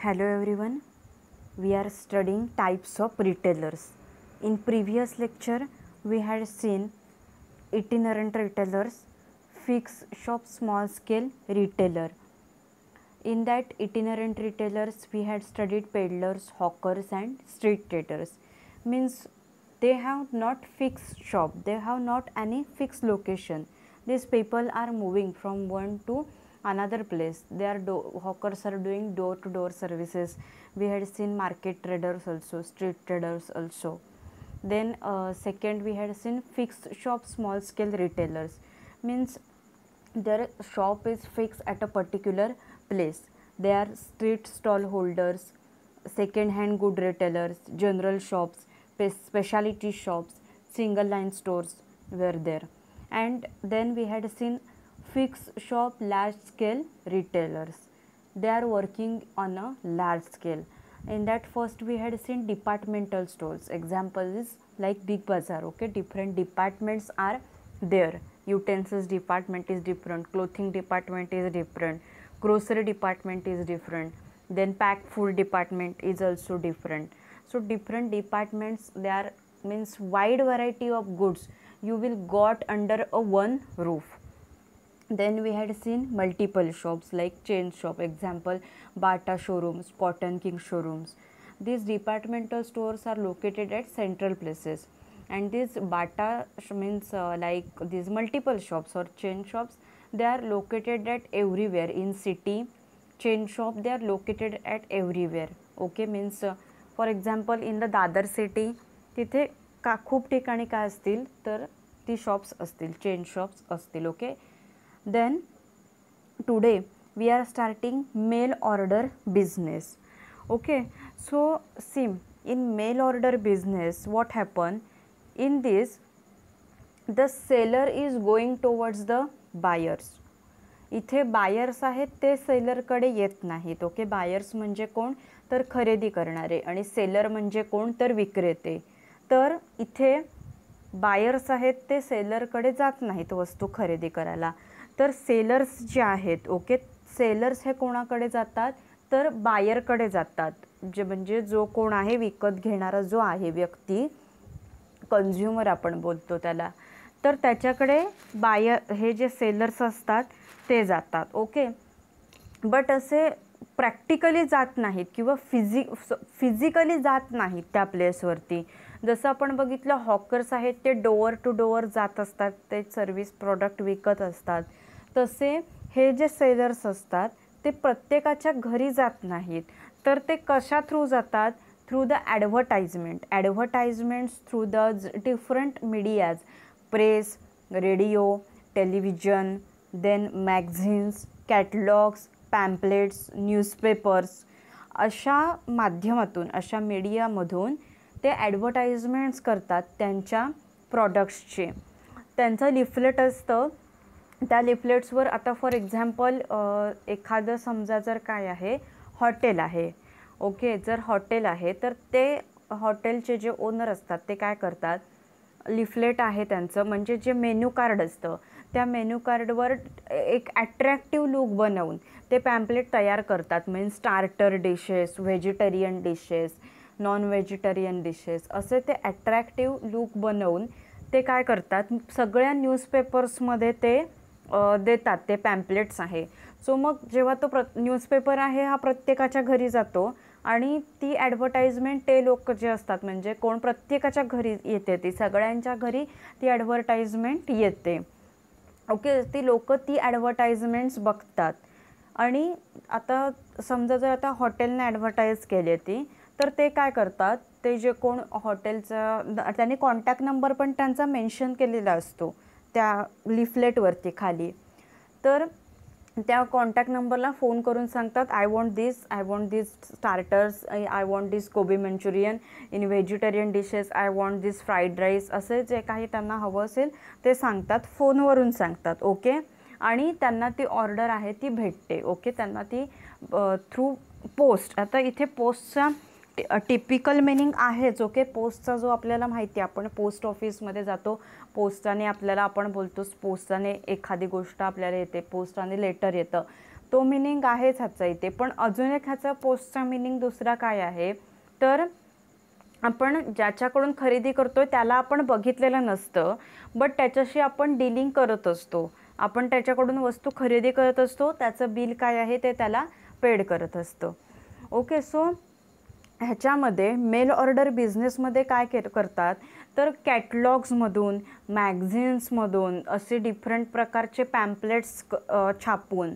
Hello everyone, we are studying types of retailers. In previous lecture, we had seen itinerant retailers, fixed shop small scale retailer. In that itinerant retailers, we had studied peddlers, hawkers and street traders. Means they have not fixed shop, they have not any fixed location. These people are moving from one to another place they are hawkers are doing door to door services we had seen market traders also street traders also then uh, second we had seen fixed shop small scale retailers means their shop is fixed at a particular place they are street stall holders second hand good retailers general shops specialty shops single line stores were there and then we had seen fix shop large scale retailers they are working on a large scale in that first we had seen departmental stores example is like big bazaar okay different departments are there utensils department is different clothing department is different grocery department is different then pack food department is also different so different departments there means wide variety of goods you will got under a one roof then we had seen multiple shops like chain shop example bata showrooms cotton king showrooms these departmental stores are located at central places and these bata means uh, like these multiple shops or chain shops they are located at everywhere in city chain shop they are located at everywhere Okay, means uh, for example in the Dadar city, तिथे का खूप ठिकाणी काय असतील तर ती shops असतील chain shops असतील okay. then today we are starting mail order business okay so seem in mail order business what happen in this the seller is going towards the buyers इथे बायर्स आहेत ते सेलरकडे येत नाहीत okay buyers म्हणजे कोण तर खरेदी करणारे आणि सेलर म्हणजे कोण तर विक्रेते तर इथे बायर्स आहेत ते सेलरकडे जात नाहीत वस्तू खरेदी करायला तर सेलर्स जे आहेत ओके सेलर्स हे कोणाकडे जातात तर बायरकडे जातात जे म्हणजे जो कोण आहे विकत घेणारा जो आहे व्यक्ती कन्झ्युमर आपण बोलतो त्याला तर त्याच्याकडे बायर हे जे सेलर्स असतात ते जातात ओके बट असे प्रॅक्टिकली जात नाहीत किंवा फिजि फिजिकली जात नाहीत त्या प्लेसवरती जसं आपण बघितलं हॉकर्स आहेत ते डोअर टू डोअर जात असतात ते सर्विस प्रॉडक्ट विकत असतात तसे हे जे सेलर्स असतात ते प्रत्येकाच्या घरी जात नाहीत तर ते कशा थ्रू जातात through the advertisement advertisements through the different medias press radio television then magazines catalogues pamphlets newspapers अशा माध्यमातून अशा मीडियामधून ते ॲडव्हर्टाइजमेंट्स करतात त्यांच्या प्रॉडक्ट्सचे त्यांचं लिफलेट असतं त्या लिफलेट्सवर आता फॉर एक्झाम्पल एखादं समजा जर काय आहे हॉटेल आहे ओके जर हॉटेल आहे तर ते हॉटेलचे जे ओनर असतात ते काय करतात लिफलेट आहे त्यांचं म्हणजे जे मेन्यू कार्ड असतं त्या मेन्यू कार्डवर एक ॲट्रॅक्टिव्ह लुक बनवून ते पॅम्पलेट तयार करतात means starter dishes vegetarian dishes non vegetarian dishes असे ते ॲट्रॅक्टिव्ह लुक बनवून ते काय करतात सगळ्या न्यूजपेपर्समध्ये ते देतात ते पॅम्पलेट्स आहे सो मग जेव्हा तो प्र न्यूजपेपर आहे हा प्रत्येकाच्या घरी जातो आणि ती ॲडव्हर्टाईजमेंट ते लोक जे असतात म्हणजे कोण प्रत्येकाच्या घरी येते ती सगळ्यांच्या घरी ती ॲडव्हर्टाईजमेंट येते ओके ती लोक ती ॲडव्हर्टाईजमेंट्स बघतात आणि आता समजा जर आता हॉटेलने ॲडव्हर्टाईज केली ती तर ते काय करतात ते जे कोण हॉटेलचा त्यांनी कॉन्टॅक्ट नंबर पण त्यांचा मेन्शन केलेला असतो त्या लिफलेटवरती खाली तर त्या कॉन्टॅक्ट नंबरला फोन करून सांगतात I want this I want this starters I want this kobi Manchurian in vegetarian dishes I want this fried rice असे जे काही त्यांना हवं असेल ते सांगतात फोनवरून सांगतात ओके आणि त्यांना ती ऑर्डर आहे ती भेटते ओके त्यांना ती थ्रू पोस्ट आता इथे पोस्टचा टिपिकल मिनिंग जो ओके पोस्टचा जो आपल्याला माहिती आहे आपण पोस्ट ऑफिसमध्ये जातो पोस्टाने आपल्याला आपण बोलतो पोस्टाने एखादी गोष्ट आपल्याला येते पोस्टाने लेटर येतं तो मिनिंग आहेच ह्याचा इथे पण अजून एक ह्याचा पोस्टचा मिनिंग दुसरा काय आहे तर आपण ज्याच्याकडून खरेदी करतो आहे त्याला आपण बघितलेलं नसतं बट त्याच्याशी आपण डीलिंग करत असतो आपण त्याच्याकडून वस्तू खरेदी करत असतो त्याचं बिल काय आहे ते त्याला पेड करत असतो ओके सो ह्याच्यामध्ये मेल ऑर्डर बिझनेसमध्ये काय के करतात तर कॅटलॉग्समधून मॅगझिन्समधून असे डिफरंट प्रकारचे पॅम्पलेट्स छापून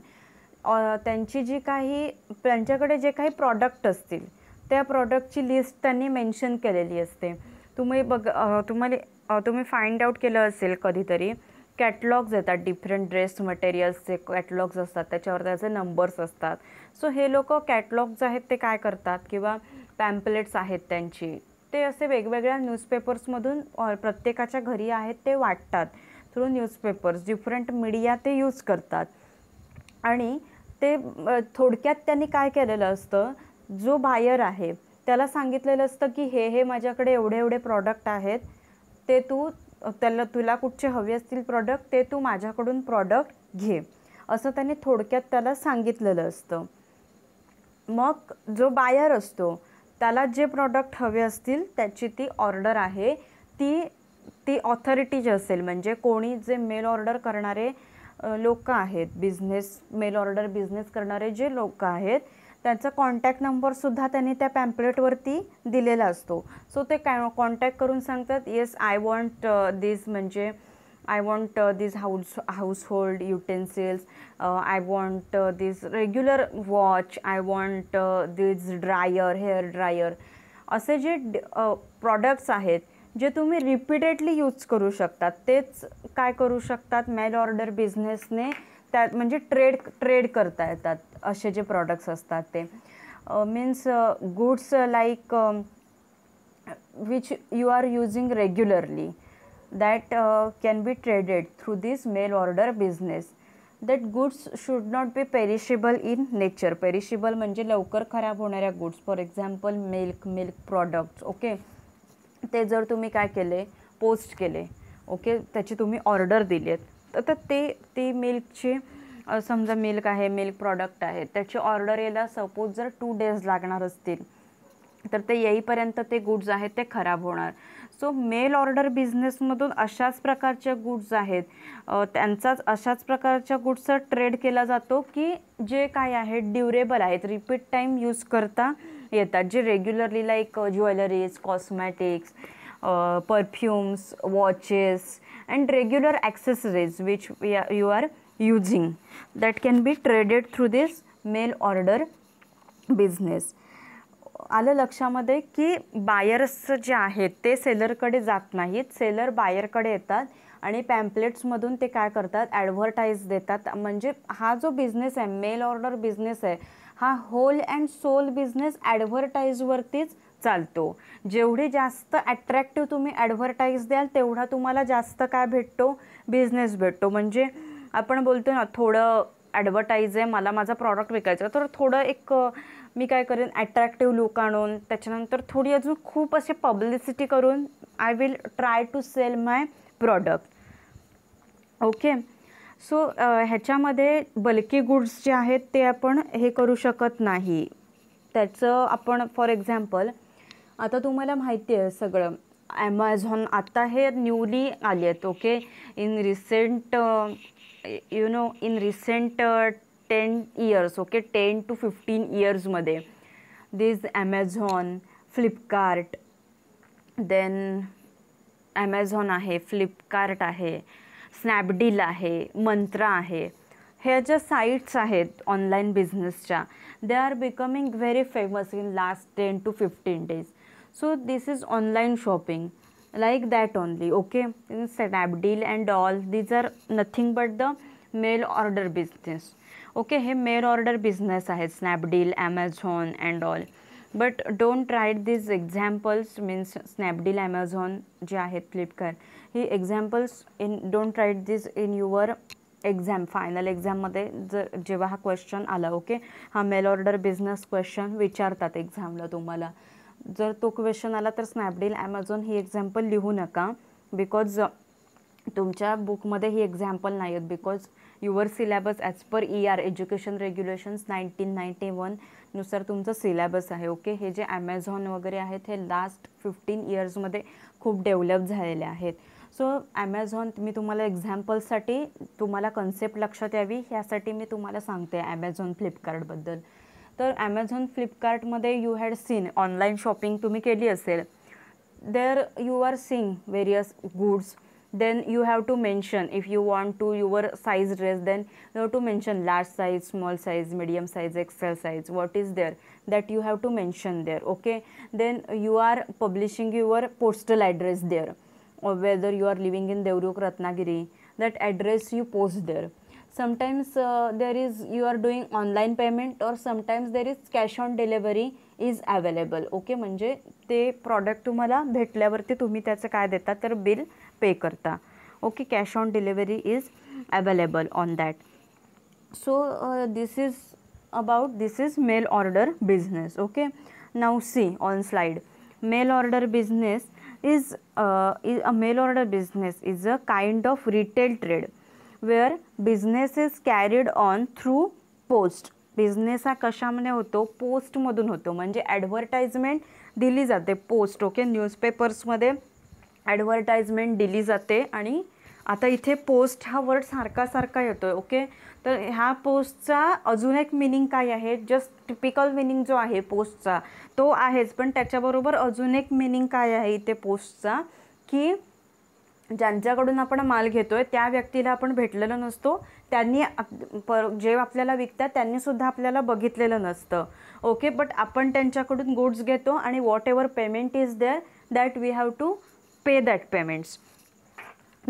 त्यांची जी काही त्यांच्याकडे जे काही प्रॉडक्ट असतील त्या प्रॉडक्टची लिस्ट त्यांनी मेन्शन केलेली असते तुम्ही बघ तुम्हाला तुम्ही फाइंड आउट केलं असेल कधीतरी कॅटलॉग्स येतात डिफरंट ड्रेस मटेरियल्सचे कॅटलॉग्स असतात त्याच्यावर त्याचे नंबर्स असतात सो हे लोक कॅटलॉग्स आहेत ते काय करतात किंवा पॅम्पलेट्स आहेत त्यांची ते असे वेगवेगळ्या न्यूजपेपर्समधून प्रत्येकाच्या घरी आहेत ते वाटतात थ्रू न्यूजपेपर्स डिफरंट मीडिया ते यूज करतात आणि ते थोडक्यात त्यांनी काय केलेलं असतं जो बायर आहे त्याला सांगितलेलं असतं की हे हे माझ्याकडे एवढे एवढे प्रॉडक्ट आहेत ते तू त्याला तुला कुठचे हवे असतील प्रॉडक्ट ते तू माझ्याकडून प्रॉडक्ट घे असं त्यांनी थोडक्यात त्याला सांगितलेलं असतं मग जो बायर असतो त्याला जे प्रॉडक्ट हवे असतील त्याची ती ऑर्डर आहे ती ती ऑथॉरिटी जी असेल म्हणजे कोणी जे मेल ऑर्डर करणारे लोक आहेत बिझनेस मेल ऑर्डर बिझनेस करणारे जे लोक आहेत त्यांचा कॉन्टॅक्ट नंबरसुद्धा त्यांनी त्या पॅम्पलेटवरती दिलेला असतो सो ते कॅ कॉन्टॅक्ट करून सांगतात येस आय वॉन्ट दिस म्हणजे I want uh, house household utensils I want I regular watch I want watch, dryer hair dryer असे जे प्रॉडक्ट्स आहेत जे तुम्ही रिपीटेडली यूज करू शकतात तेच काय करू शकतात मेल ऑर्डर बिझनेसने त्या म्हणजे ट्रेड ट्रेड करता येतात असे जे प्रॉडक्ट्स असतात ते means goods like which you are using regularly that can be be through through mail order business that goods goods not be perishable in nature perishable म्हणजे लवकर खराब होणाऱ्या goods for example milk milk products okay ते जर तुम्ही काय केले post केले ओके त्याची तुम्ही ऑर्डर दिली आहेत तर ते ते मिल्कचे समजा मिल्क आहे मिल्क प्रॉडक्ट आहे त्याची ऑर्डर यायला सपोज जर टू डेज लागणार असतील तर ते येईपर्यंत ते गुड्स आहेत ते खराब होणार सो मेल ऑर्डर बिझनेसमधून अशाच प्रकारच्या गुड्स आहेत त्यांचाच अशाच प्रकारच्या गुड्सचा ट्रेड केला जातो की जे काय आहेत ड्युरेबल आहेत रिपीट टाईम यूज करता येतात जे regularly like jewelleries cosmetics perfumes watches and regular accessories which you are using that can be traded through this mail order business आलं लक्षामध्ये की बायर्स जे आहेत ते सेलरकडे जात नाहीत सेलर बायरकडे येतात आणि पॅम्पलेट्समधून ते काय करतात ॲडव्हर्टाईज देतात म्हणजे हा जो बिझनेस आहे मेल ऑर्डर बिझनेस आहे हा होल अँड सोल बिझनेस ॲडव्हर्टाईजवरतीच चालतो जेवढी जास्त ॲट्रॅक्टिव्ह तुम्ही ॲडव्हर्टाईज द्याल तेवढा तुम्हाला जास्त काय भेटतो बिझनेस भेटतो म्हणजे आपण बोलतो ना थोडं ॲडव्हर्टाईज आहे मला माझा प्रॉडक्ट विकायचा तर थोडं एक मी काय करेन ॲट्रॅक्टिव्ह लुक आणून त्याच्यानंतर थोडी अजून खूप असे पब्लिसिटी करून I will try to sell my product okay so ह्याच्यामध्ये बल्की गुड्स जे आहेत ते आपण हे करू शकत नाही त्याचं आपण फॉर एक्झाम्पल आता तुम्हाला माहिती आहे सगळं ॲमेझॉन आता हे न्यूली आले आहेत okay in recent you know in recent ten years okay ten to fifteen इयर्समध्ये this Amazon Flipkart then Amazon आहे फ्लिपकार्ट आहे स्नॅपडील आहे मंत्रा आहे ह्या ज्या साईट्स आहेत ऑनलाईन बिझनेसच्या they are becoming very famous in last ten to fifteen days so this is online shopping like that only okay Snapdeal and all these are nothing but the mail order business okay हे mail order business आहेत Snapdeal Amazon and all but don't try these examples means Snapdeal Amazon जे आहेत Flipkart ही examples in don't write this in your exam final एक्झाममध्ये जर जेव्हा हा question आला ओके हा मेल ऑर्डर बिझनेस क्वेश्चन विचारतात एक्झामला तुम्हाला जर तो क्वेश्चन आला तर स्नॅपडील ॲमेझॉन ही एक्झाम्पल लिहू नका बिकॉज तुमच्या बुकमध्ये ही एक्झाम्पल नाही आहेत because your syllabus as per E R education regulations nineteen ninety वननुसार तुमचं सिलॅबस आहे ओके हे जे ॲमेझॉन वगैरे आहेत हे लास्ट फिफ्टीन इयर्समध्ये खूप डेव्हलप झालेले आहेत सो ॲमेझॉन मी तुम्हाला एक्झॅम्पलसाठी तुम्हाला कन्सेप्ट लक्षात यावी ह्यासाठी मी तुम्हाला सांगते ॲमेझॉन फ्लिपकार्टबद्दल तर ॲमेझॉन फ्लिपकार्टमध्ये you had seen online shopping तुम्ही केली असेल there you are seen various goods then you have to mention if you want to your size dress then you have to mention large size small size medium size excel size what is there that you have to mention there okay then you are publishing your postal address there or whether you are living in Devruk Ratnagiri that address you post there sometimes uh, there is you are doing online payment or sometimes there is cash on delivery is available okay म्हणजे ते product तुम्हाला भेटल्यावरती tumhi त्याचं काय deta tar bill pay करता okay cash on delivery is available on that so this is about this is mail order business okay now see on slide mail order business is a mail order business is a kind of retail trade where business is carried on through post business हा कशामध्ये होतो पोस्टमधून होतो म्हणजे advertisement दिली जाते post okay न्यूजपेपर्समध्ये advertisement दिली जाते आणि आता इथे पोस्ट हा वर्ड सारखा सारखा येतो आहे ओके तर ह्या पोस्टचा अजून एक मिनिंग काय आहे जस्ट टिपिकल मिनिंग जो आहे पोस्टचा तो आहेच पण त्याच्याबरोबर अजून एक मिनिंग काय आहे इथे पोस्टचा की ज्यांच्याकडून आपण माल घेतो आहे त्या व्यक्तीला आपण भेटलेलो नसतो त्यांनी पर जे आपल्याला विकतात त्यांनीसुद्धा आपल्याला बघितलेलं नसतं ओके बट आपण त्यांच्याकडून गुड्स घेतो आणि whatever payment is there that we have to pay that payments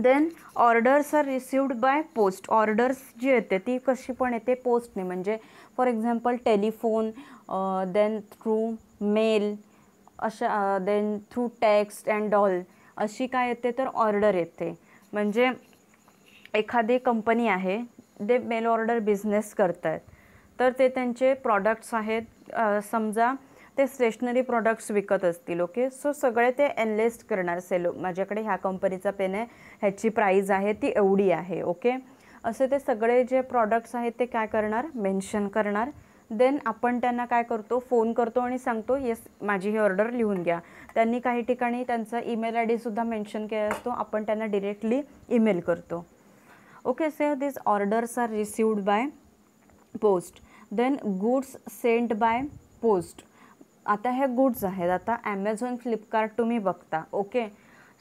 then orders are received by post orders जी येते ती कशी पण येते पोस्टने म्हणजे for example telephone then through mail अशा then through text and all अशी काय येते तर ऑर्डर येते म्हणजे एखादी कंपनी आहे ते मेल ऑर्डर बिझनेस करत आहेत तर ते त्यांचे प्रॉडक्ट्स आहेत समजा ते स्टेशनरी प्रॉडक्ट्स विकत असतील ओके सो सगळे ते एनलिस्ट करणार सेलो माझ्याकडे ह्या कंपनीचा पेन आहे ह्याची प्राईज आहे ती एवढी आहे ओके असे ते सगळे जे प्रॉडक्ट्स आहेत ते काय करणार मेन्शन करणार देन आपण त्यांना काय करतो फोन करतो आणि सांगतो येस माझी ही ऑर्डर लिहून घ्या त्यांनी काही ठिकाणी त्यांचा ईमेल आय डीसुद्धा मेन्शन केला असतो आपण त्यांना डिरेक्टली ईमेल करतो okay say this orders are received by post then goods sent by post आता हे गुड्स आहेत आता ॲमेझॉन फ्लिपकार्ट तुम्ही बघता ओके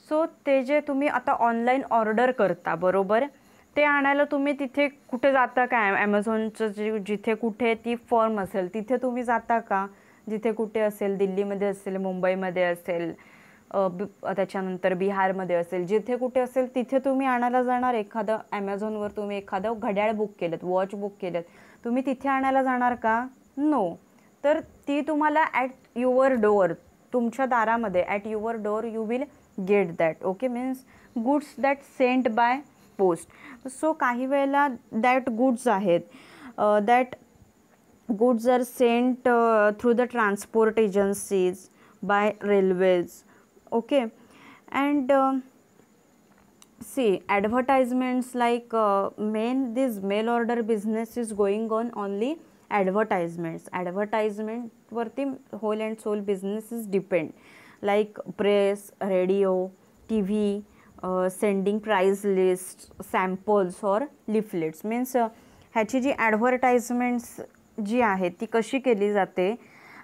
सो ते जे तुम्ही आता ऑनलाईन ऑर्डर करता बरोबर ते आणायला तुम्ही तिथे कुठे जाता का ॲमेझॉनचं जे जिथे कुठे ती फॉर्म असेल तिथे तुम्ही जाता का जिथे कुठे असेल दिल्लीमध्ये असेल मुंबईमध्ये असेल त्याच्यानंतर बिहारमध्ये असेल जिथे कुठे असेल तिथे तुम्ही आणायला जाणार एखादं ॲमेझॉनवर तुम्ही एखादं घड्याळ बुक केलं वॉच बुक केलं तुम्ही तिथे आणायला जाणार का नो तर ती तुम्हाला ॲट युअर डोअर तुमच्या दारामध्ये at your door you will get that okay means goods that sent by post so काही वेळेला दॅट गुड्स आहेत that goods are sent through the transport agencies by railways okay and see advertisements like main this mail order business is going on only advertisements ॲडव्हर्टाइजमेंटवरती whole and sole business is depend like press radio T V sending price list samples or leaflets means ह्याची जी advertisements जी आहे ती कशी केली जाते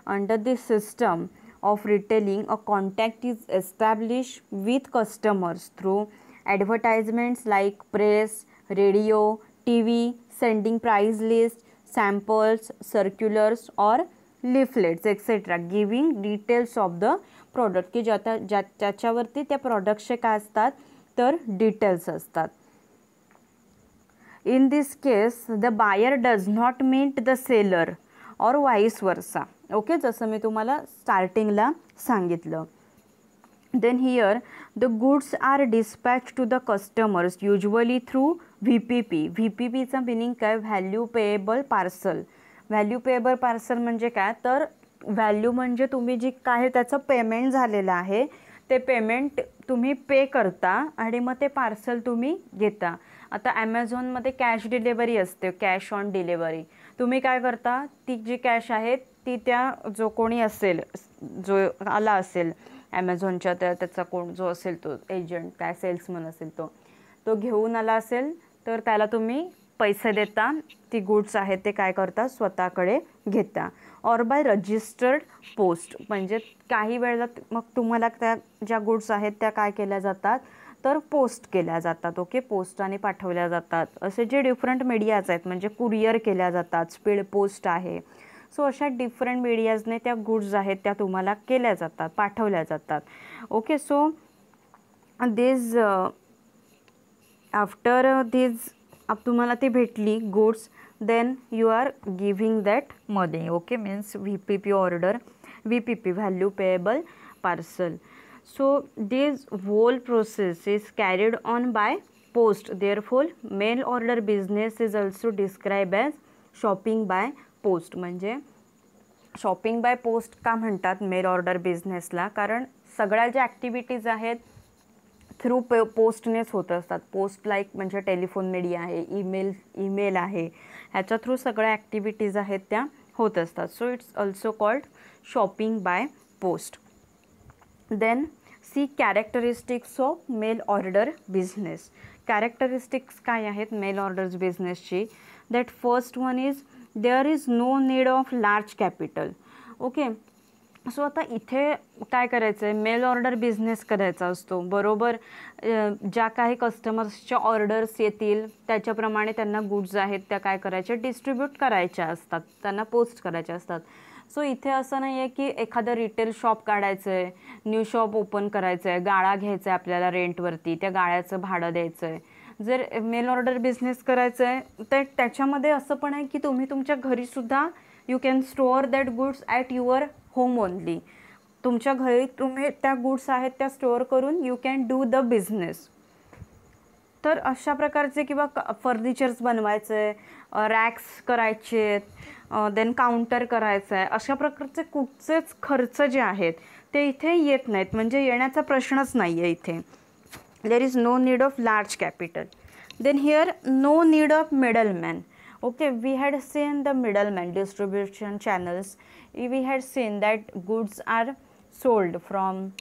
under this system of retailing a contact is establish with customers through advertisements like press radio T V sending price list samples circulars or leaflets etcetera giving details of the product की ज्या ज्या ज्याच्यावरती त्या प्रॉडक्ट्सचे काय असतात तर details असतात in this case the buyer does not meet the seller or vice versa okay जसं मी तुम्हाला स्टार्टिंगला सांगितलं then here the goods are dispatch to the customers usually through V P P V P पीचं meaning काय value payable parcel value payable parcel म्हणजे काय तर व्हॅल्यू म्हणजे तुम्ही जी काय त्याचं पेमेंट झालेलं आहे ते पेमेंट तुम्ही पे करता आणि मग ते पार्सल तुम्ही घेता आता ॲमेझॉनमध्ये कॅश डिलेवरी असते कॅश ऑन डिलेवरी तुम्ही काय करता ती जी कॅश आहे ती त्या जो कोणी असेल जो आला असेल ॲमेझॉनच्या त्या त्याचा कोण जो असेल तो एजंट काय सेल्समन असेल तो तो घेऊन आला असेल तर त्याला तुम्ही पैसे देता ती गुड्स आहेत ते काय करता स्वतःकडे घेता ऑर बाय रजिस्टर्ड पोस्ट म्हणजे काही वेळेला मग तुम्हाला त्या ज्या गुड्स आहेत त्या काय केल्या जातात तर पोस्ट केल्या जातात ओके पोस्टाने पाठवल्या जातात असे जे डिफरंट मीडियाज आहेत म्हणजे कुरिअर केल्या जातात स्पीड पोस्ट आहे सो अशा डिफरंट मीडियाजने त्या गुड्स आहेत त्या तुम्हाला केल्या जातात पाठवल्या जातात okay so this after these uh, आप तुम्हाला ती भेटली goods then you are giving that मध्ये okay means V P P order V P P value payable parcel so this whole process is carried on by post therefore mail order business is also describe as shopping by post म्हणजे shopping by post का म्हणतात mail order बिझनेसला कारण सगळ्या ज्या activities आहेत through पे पोस्टनेच होत असतात पोस्ट लाईक म्हणजे टेलिफोन मीडिया आहे ईमेल ईमेल आहे ह्याच्या थ्रू सगळ्या ॲक्टिव्हिटीज आहेत त्या होत असतात so it's also called shopping by post then see characteristics of mail order business characteristics काय आहेत मेल ऑर्डर्स बिझनेसची that first one is there is no need of large capital okay so आता इथे काय करायचं आहे मेल ऑर्डर बिझनेस करायचा असतो बरोबर ज्या काही कस्टमर्सच्या ऑर्डर्स येतील त्याच्याप्रमाणे त्यांना गुड्स आहेत त्या काय करायच्या डिस्ट्रीब्यूट करायच्या असतात त्यांना पोस्ट करायच्या असतात सो इथे असं नाही आहे की एखादं रिटेल शॉप काढायचं आहे न्यू शॉप ओपन करायचं आहे गाळा घ्यायचा आहे आपल्याला रेंटवरती त्या गाळ्याचं भाडं द्यायचं आहे जर मेल ऑर्डर बिझनेस करायचं आहे तर त्याच्यामध्ये असं पण आहे की तुम्ही तुमच्या घरीसुद्धा you can store that goods at your home only तुमच्या घरी तुम्ही त्या गुड्स आहेत त्या स्टोअर करून you can do the business तर अशा प्रकारचे किंवा फर्निचर्स बनवायचे रॅक्स करायचे आहेत देन काउंटर करायचं आहे अशा प्रकारचे कुठचेच खर्च जे आहेत ते इथे येत नाहीत म्हणजे येण्याचा प्रश्नच नाही आहे इथे there is no need of large capital then here no need of man okay we had seen the middleman distribution channels we had seen that goods are sold from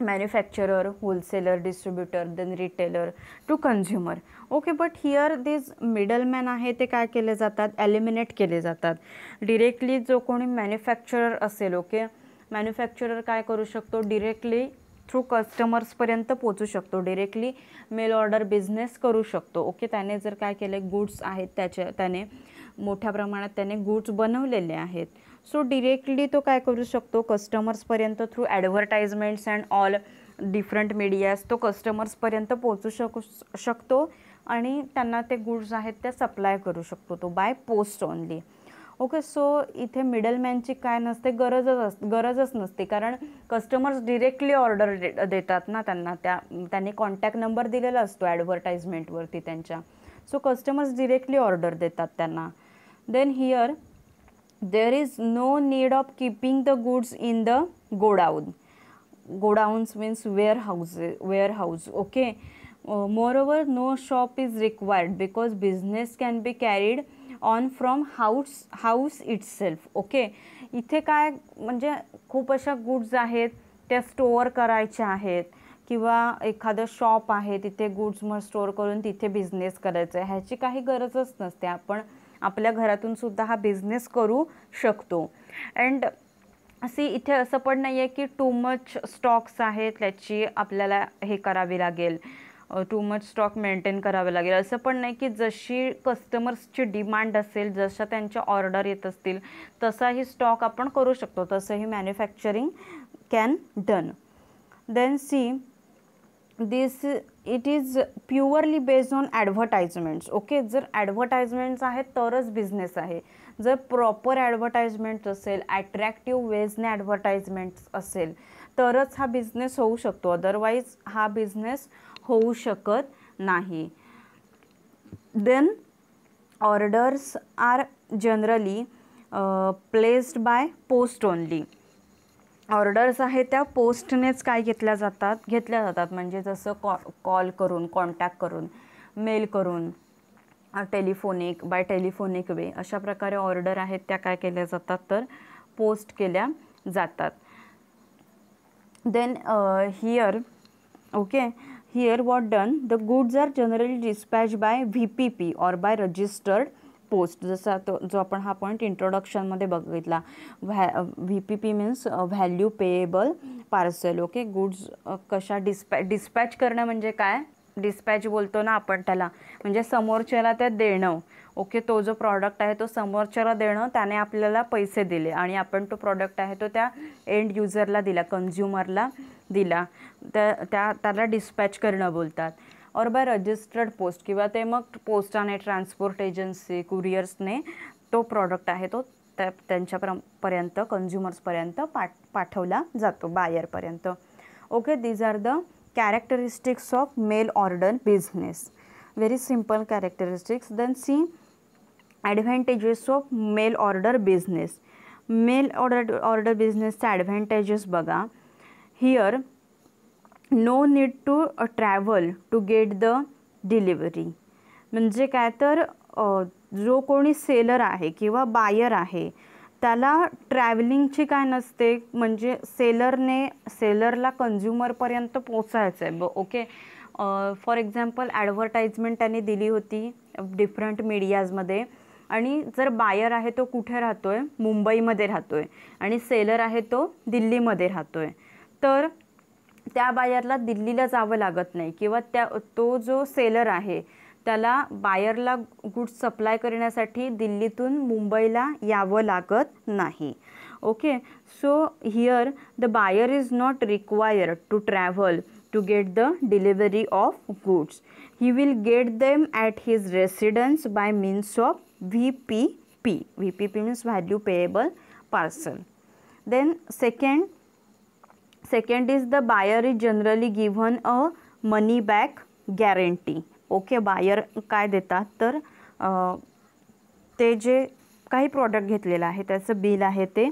manufacturer wholesaler distributor then retailer to consumer okay but here these middleman आहे ते काय केले जातात ॲलिमिनेट केले जातात directly जो कोणी manufacturer असेल ओके मॅन्युफॅक्चरर काय करू शकतो डिरेक्टली थ्रू कस्टमर्सपर्यंत पोचू शकतो डिरेक्टली मेल ऑर्डर बिझनेस करू शकतो ओके त्याने जर काय केले गुड्स आहेत त्याच्या त्याने मोठ्या प्रमाणात त्याने गुड्स बनवलेले आहेत सो डिरेक्टली तो काय करू शकतो कस्टमर्सपर्यंत through advertisements and all different medias तो कस्टमर्सपर्यंत पोचू शकू शकतो आणि त्यांना ते गुड्स आहेत त्या सप्लाय करू शकतो तो by post only okay so इथे मिडलमॅनची काय नसते गरजच असते गरजच नसते कारण कस्टमर्स डिरेक्टली ऑर्डर देतात ना त्यांना त्या त्यांनी कॉन्टॅक्ट नंबर दिलेला असतो ॲडव्हर्टाईजमेंटवरती त्यांच्या सो कस्टमर्स डिरेक्टली ऑर्डर देतात त्यांना then here there is no need of keeping the goods in the godown godowns means warehouse warehouse okay moreover no shop is required because business can be carried on from house house itself okay इथे काय म्हणजे खूप अशा goods आहेत त्या store करायच्या आहेत किंवा एखादं शॉप आहे तिथे गुड्स मग स्टोअर करून तिथे बिझनेस करायचं आहे ह्याची काही गरजच नसते आपण आपल्या घरातून सुद्धा हा बिझनेस करू शकतो अँड असे इथे असं पण नाही आहे की टू मच स्टॉक्स आहेत त्याची आपल्याला हे करावी लागेल टू मच स्टॉक मेंटेन करावे लागेल असं पण नाही की जशी कस्टमर्सची डिमांड असेल जशा त्यांच्या ऑर्डर येत असतील तसाही स्टॉक आपण करू शकतो तसंही manufacturing can done then see this it is purely based on advertisements okay जर ॲडव्हर्टाइजमेंट्स आहेत तरच बिझनेस आहे जर प्रॉपर ॲडव्हर्टाइजमेंट्स असेल ॲट्रॅक्टिव्ह वेजने ॲडव्हर्टाइजमेंट्स असेल तरच हा बिझनेस होऊ शकतो अदरवाईज हा बिझनेस होऊ शकत नाही then orders are generally placed by post only orders आहेत त्या पोस्टनेच काय घेतल्या जातात घेतल्या जातात म्हणजे जसं कॉ कॉल करून कॉन्टॅक्ट करून मेल करून टेलिफोनिक बाय टेलिफोनिक वे अशा प्रकारे ऑर्डर आहेत त्या काय केल्या जातात तर पोस्ट केल्या जातात then here okay what done the goods are generally dispatch by V P P or by registered post जसा तो जो आपण हा पॉईंट इंट्रोडक्शनमध्ये बघितला व्हॅ V P P means value payable parcel okay goods कशा डिस्पॅ डिस्पॅच करणं म्हणजे काय डिस्पॅच बोलतो ना आपण त्याला म्हणजे समोरच्याला त्या देणं ओके तो जो प्रॉडक्ट आहे तो समोरच्याला देणं त्याने आपल्याला पैसे दिले आणि आपण तो प्रॉडक्ट आहे तो त्या एंड युजरला दिला कन्झ्युमरला दिला त्या त्या त्याला डिस्पॅच करणं बोलतात और बाय रजिस्टर्ड पोस्ट किंवा ते मग पोस्टाने ट्रान्सपोर्ट एजन्सी कुरियर्सने तो प्रॉडक्ट आहे तो त्या त्यांच्या पर्यंत कन्झ्युमर्सपर्यंत पाठ पाठवला जातो बायरपर्यंत okay these are the characteristics of mail order business very simple characteristics then see advantages of mail order business mail order order बिझनेसचे ॲडव्हान्टेजेस बघा here no need to travel to get the delivery म्हणजे काय तर जो कोणी seller आहे किंवा buyer आहे त्याला ट्रॅव्हलिंगची काय नसते म्हणजे सेलरने सेलरला कन्झ्युमरपर्यंत पोचायचं आहे ब ओके फॉर एक्झाम्पल ॲडव्हर्टाईजमेंट त्यांनी दिली होती डिफरंट मीडियाजमध्ये आणि जर बायर आहे तो कुठे राहतो आहे मुंबईमध्ये राहतो आहे आणि सेलर आहे तो दिल्लीमध्ये राहतो आहे तर त्या बायरला दिल्लीला जावं लागत नाही किंवा त्या तो जो सेलर आहे त्याला बायरला गुड्स सप्लाय करण्यासाठी दिल्लीतून मुंबईला यावं लागत नाही okay so here the buyer is not required to travel to get the delivery of goods he will get them at his residence by means of V P P V P P means value payable parcel then second second is the buyer is generally given a money back guarantee okay buyer काय देतात तर ते जे काही product घेतलेलं आहे त्याचं bill आहे ते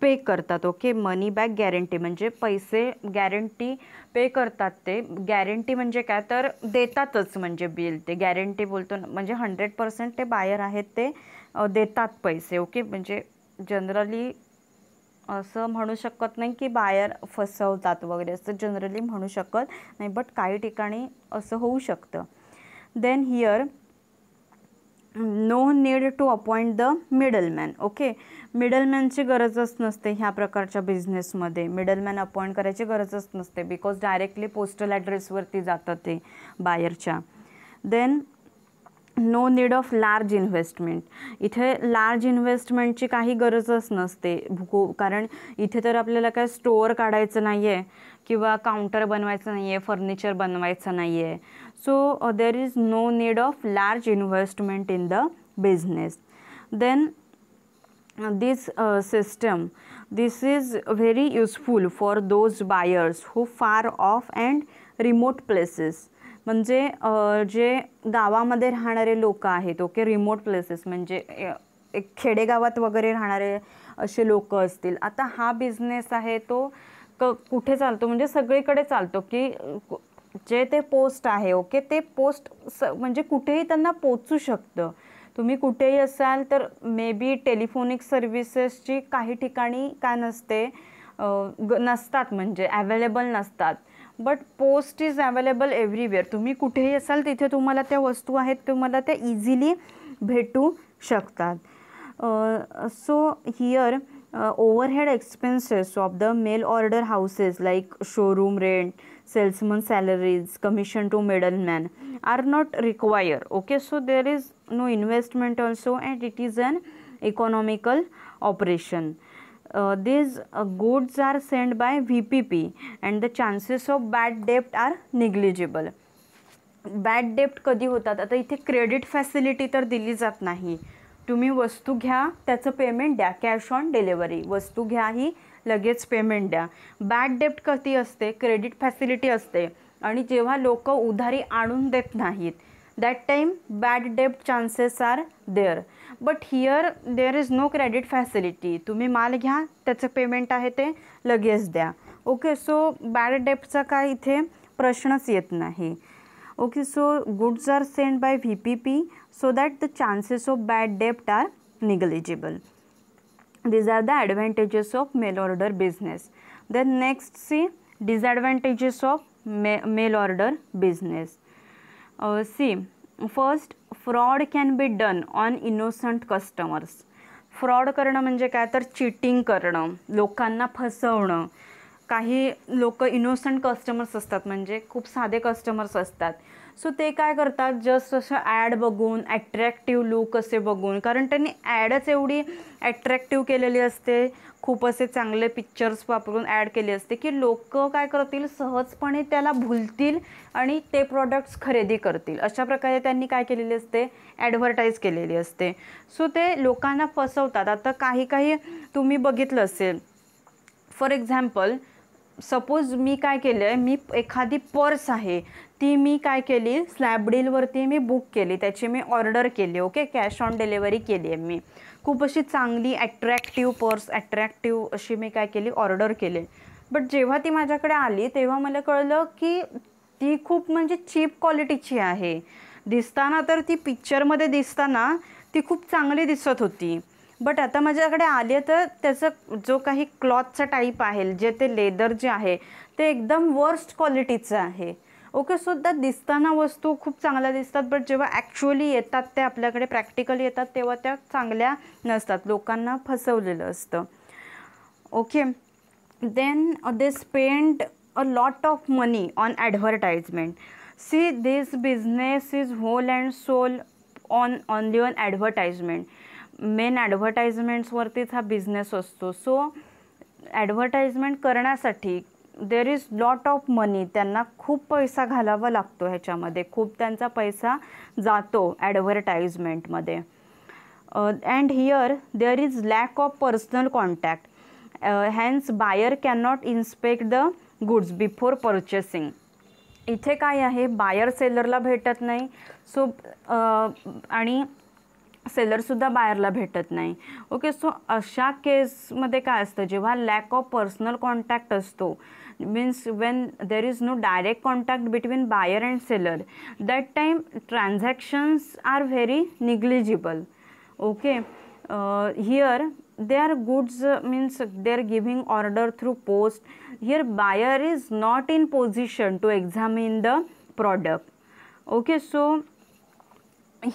पे करतात ओके मनी बॅक गॅरंटी म्हणजे पैसे गॅरंटी पे करतात ते गॅरंटी म्हणजे काय तर देतातच म्हणजे बिल ते गॅरंटी बोलतो म्हणजे हंड्रेड पर्सेंट ते बायर आहेत ते देतात पैसे ओके म्हणजे जनरली असं म्हणू शकत नाही की बायर फसवतात वगैरे असं जनरली म्हणू शकत नाही बट काही ठिकाणी असं होऊ शकतं then here no need to appoint the middleman okay मिडलमॅनची गरजच नसते ह्या प्रकारच्या बिझनेसमध्ये मिडलमॅन अपॉइंट करायची गरजच नसते बिकॉज डायरेक्टली पोस्टल ॲड्रेसवरती जातं ते बाहेरच्या then no need of large investment इथे लार्ज इन्व्हेस्टमेंटची काही गरजच नसते कारण इथे तर आपल्याला काय स्टोअर काढायचं नाही आहे किंवा काउंटर बनवायचं नाही आहे फर्निचर बनवायचं नाही आहे so there is no need of large investment in the business then this system this is very useful for those buyers who far off and remote places म्हणजे uh, जे गावामध्ये राहणारे लोक आहेत ओके रिमोट प्लेसेस म्हणजे एक खेडेगावात वगैरे राहणारे असे लोक असतील आता हा बिझनेस आहे तो क कुठे चालतो म्हणजे सगळीकडे चालतो की जे ते पोस्ट आहे ओके ते पोस्ट स म्हणजे कुठेही त्यांना पोचू शकतं तुम्ही कुठेही असाल तर मे बी टेलिफोनिक सर्व्हिसेसची काही ठिकाणी काय नसते ग नसतात म्हणजे ॲवेलेबल नसतात but post is available everywhere तुम्ही कुठेही असाल तिथे तुम्हाला त्या वस्तू आहेत तुम्हाला त्या इझिली भेटू शकतात so here overhead expenses of the mail order houses like showroom rent salesman salaries commission to middleman R not require okay so there is no investment also and it is an economical operation देज goods are send by V P P and the chances of bad dept R negligible bad डेप्ट कधी होतात आता इथे credit facility तर दिली जात नाही तुम्ही वस्तू घ्या त्याचं पेमेंट द्या कॅश ऑन डिलेवरी वस्तू घ्या ही लगेच पेमेंट द्या बॅड डेप्ट कधी असते क्रेडिट फॅसिलिटी असते आणि जेव्हा लोक उधारी आणून देत नाहीत दॅट टाईम बॅड डेप्ट chances are there but here there is no credit facility तुम्ही माल घ्या त्याचं पेमेंट आहे ते लगेच द्या ओके सो बॅड डेप्टचा काय इथे प्रश्नच येत नाही okay so goods are send by V P P so that the chances of bad debt are negligible. These are the advantages of mail order business. Then next see disadvantages of ma mail order business. Uh, see first fraud can be done on innocent customers. Fraud करणं म्हणजे काय तर cheating करणं लोकांना फसवणं काही लोक innocent customers असतात म्हणजे खूप साधे कस्टमर्स असतात सो ते काय करतात जस्ट असं ॲड बघून ॲट्रॅक्टिव्ह लूक असे बघून कारण त्यांनी ॲडच एवढी ॲट्रॅक्टिव्ह केलेली असते खूप असे चांगले पिक्चर्स वापरून ॲड केले असते की लोक काय करतील सहजपणे त्याला भुलतील आणि ते प्रॉडक्ट्स खरेदी करतील अशा प्रकारे त्यांनी काय केलेली असते ॲडव्हर्टाईज केलेली असते सो ते लोकांना फसवतात आता काही काही तुम्ही बघितलं असेल फॉर एक्झाम्पल सपोज मी काय केलं आहे मी एखादी पर्स आहे ती मी काय केली स्लॅबडीलवरती मी बुक केली त्याची मी ऑर्डर केली ओके कॅश ऑन डिलेवरी केली आहे मी खूप अशी चांगली ॲट्रॅक्टिव्ह पर्स ॲट्रॅक्टिव्ह अशी मी काय केली ऑर्डर केले बट जेव्हा ती माझ्याकडे आली तेव्हा मला कळलं की ती खूप म्हणजे चीप क्वालिटीची आहे दिसताना तर ती पिक्चरमध्ये दिसताना ती खूप चांगली दिसत होती बट आता माझ्याकडे आले तर त्याचं जो काही क्लॉथचा टाईप आहे जे ते लेदर जे आहे ते एकदम वर्स्ट क्वालिटीचं आहे ओके सुद्धा दिसताना वस्तू खूप चांगल्या दिसतात बट जेव्हा ॲक्च्युअली येतात ते आपल्याकडे प्रॅक्टिकली येतात तेव्हा त्या चांगल्या नसतात लोकांना फसवलेलं असतं okay then they spend a lot of money on advertisement see this business is whole and sole on only on advertisement main ॲडव्हर्टाइजमेंट्सवरतीच हा बिझनेस असतो सो ॲडव्हर्टाइजमेंट करण्यासाठी there is lot of money त्यांना खूप पैसा घालावा लागतो ह्याच्यामध्ये खूप त्यांचा पैसा जातो ॲडव्हर्टाइजमेंटमध्ये and here there is lack of personal contact hence buyer can not inspect the goods before purchasing इथे काय आहे बायर सेलरला भेटत नाही सो आणि सेलरसुद्धा बायरला भेटत नाही ओके सो अशा केसमध्ये काय असतं जेव्हा लॅक ऑफ पर्सनल कॉन्टॅक्ट असतो means when there is no direct contact between buyer and seller that time transactions are very negligible okay here they are goods means they are giving order through post here buyer is not in position to examine the product okay so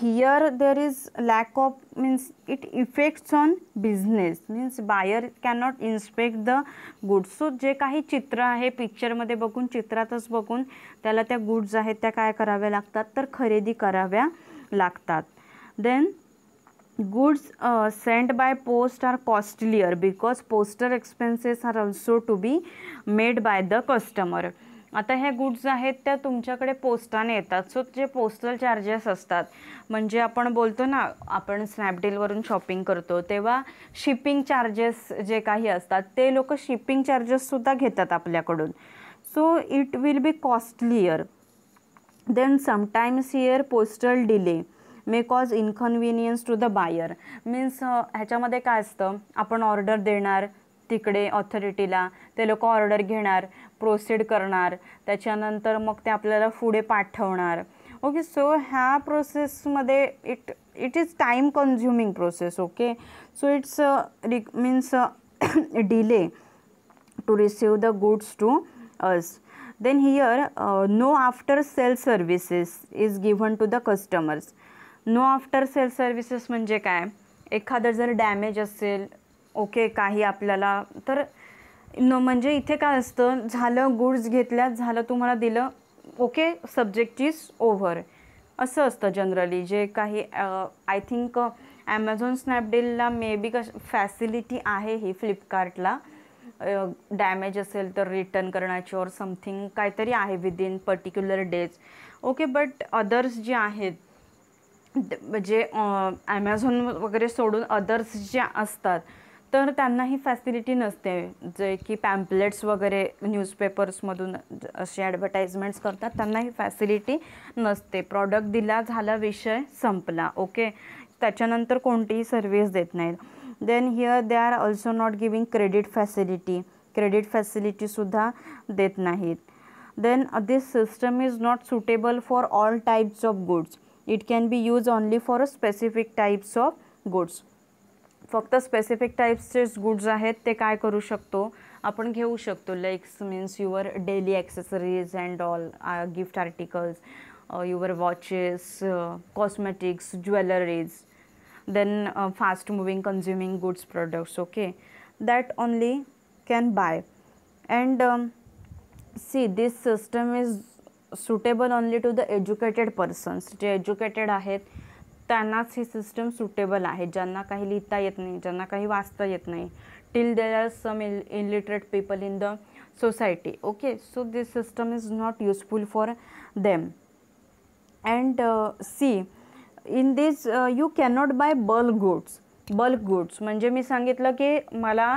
here there is lack of means it effects on business means buyer cannot inspect the goods so जे काही चित्र picture पिक्चरमध्ये बघून chitratas बघून tela te goods आहेत त्या kay कराव्या lagtat तर kharedi karavya lagtat then goods uh, sent by post are costlier because postal expenses are also to be made by the customer आता ह्या गुड्स आहेत त्या तुमच्याकडे पोस्टाने येतात सो जे पोस्टल चार्जेस असतात म्हणजे आपण बोलतो ना आपण स्नॅपडीलवरून शॉपिंग करतो तेव्हा शिपिंग चार्जेस जे काही असतात ते लोक शिपिंग चार्जेससुद्धा घेतात आपल्याकडून so it will be costlier then sometimes here postal delay may cause inconvenience to the buyer means ह्याच्यामध्ये काय असतं आपण ऑर्डर देणार तिकडे ऑथॉरिटीला ते लोक ऑर्डर घेणार प्रोसीड करणार त्याच्यानंतर मग ते आपल्याला पुढे पाठवणार ओके सो ह्या प्रोसेसमध्ये it it is time consuming process okay so it's risk means delay to receive the goods to us then here no after sale services is given to the customers no after sale services म्हणजे काय एखादं जर damage असेल okay काही आपल्याला तर न म्हणजे इथे काय असतं झालं गुड्स घेतल्या झालं तुम्हाला दिलं ओके सब्जेक्ट इज ओव्हर असं असतं जनरली जे काही आय थिंक ॲमेझॉन स्नॅपडीलला मे बी कश फॅसिलिटी आहे ही फ्लिपकार्टला डॅमेज असेल तर रिटर्न करण्याची और समथिंग काहीतरी आहे in particular days okay but others जे आहेत म्हणजे ॲमेझॉन वगैरे सोडून अदर्स जे असतात तर त्यांना ही फॅसिलिटी नसते जे की पॅम्पलेट्स वगैरे न्यूजपेपर्समधून असे ॲडव्हर्टाईजमेंट्स करतात त्यांना ही फॅसिलिटी नसते प्रॉडक्ट दिला झाला विषय संपला ओके त्याच्यानंतर कोणतीही सर्विस देत नाहीत then here they are also not giving credit facility credit फॅसिलिटीसुद्धा देत नाहीत then this system is not suitable for all types of goods it can be use only for a specific types of goods फक्त specific टाईप्सचे goods आहेत ते काय करू शकतो आपण घेऊ शकतो likes means your daily accessories and all gift articles your watches cosmetics jewelleries then fast moving consuming goods products okay that only can buy and see this system is suitable only to the educated persons जे educated आहेत त्यांनाच ही system suitable आहे ज्यांना काही लिहिता येत नाही ज्यांना काही वाचता येत नाही till there are some ill illiterate people in the society okay so this system is not useful for them and see in this you cannot buy bulk goods bulk goods म्हणजे मी सांगितलं की मला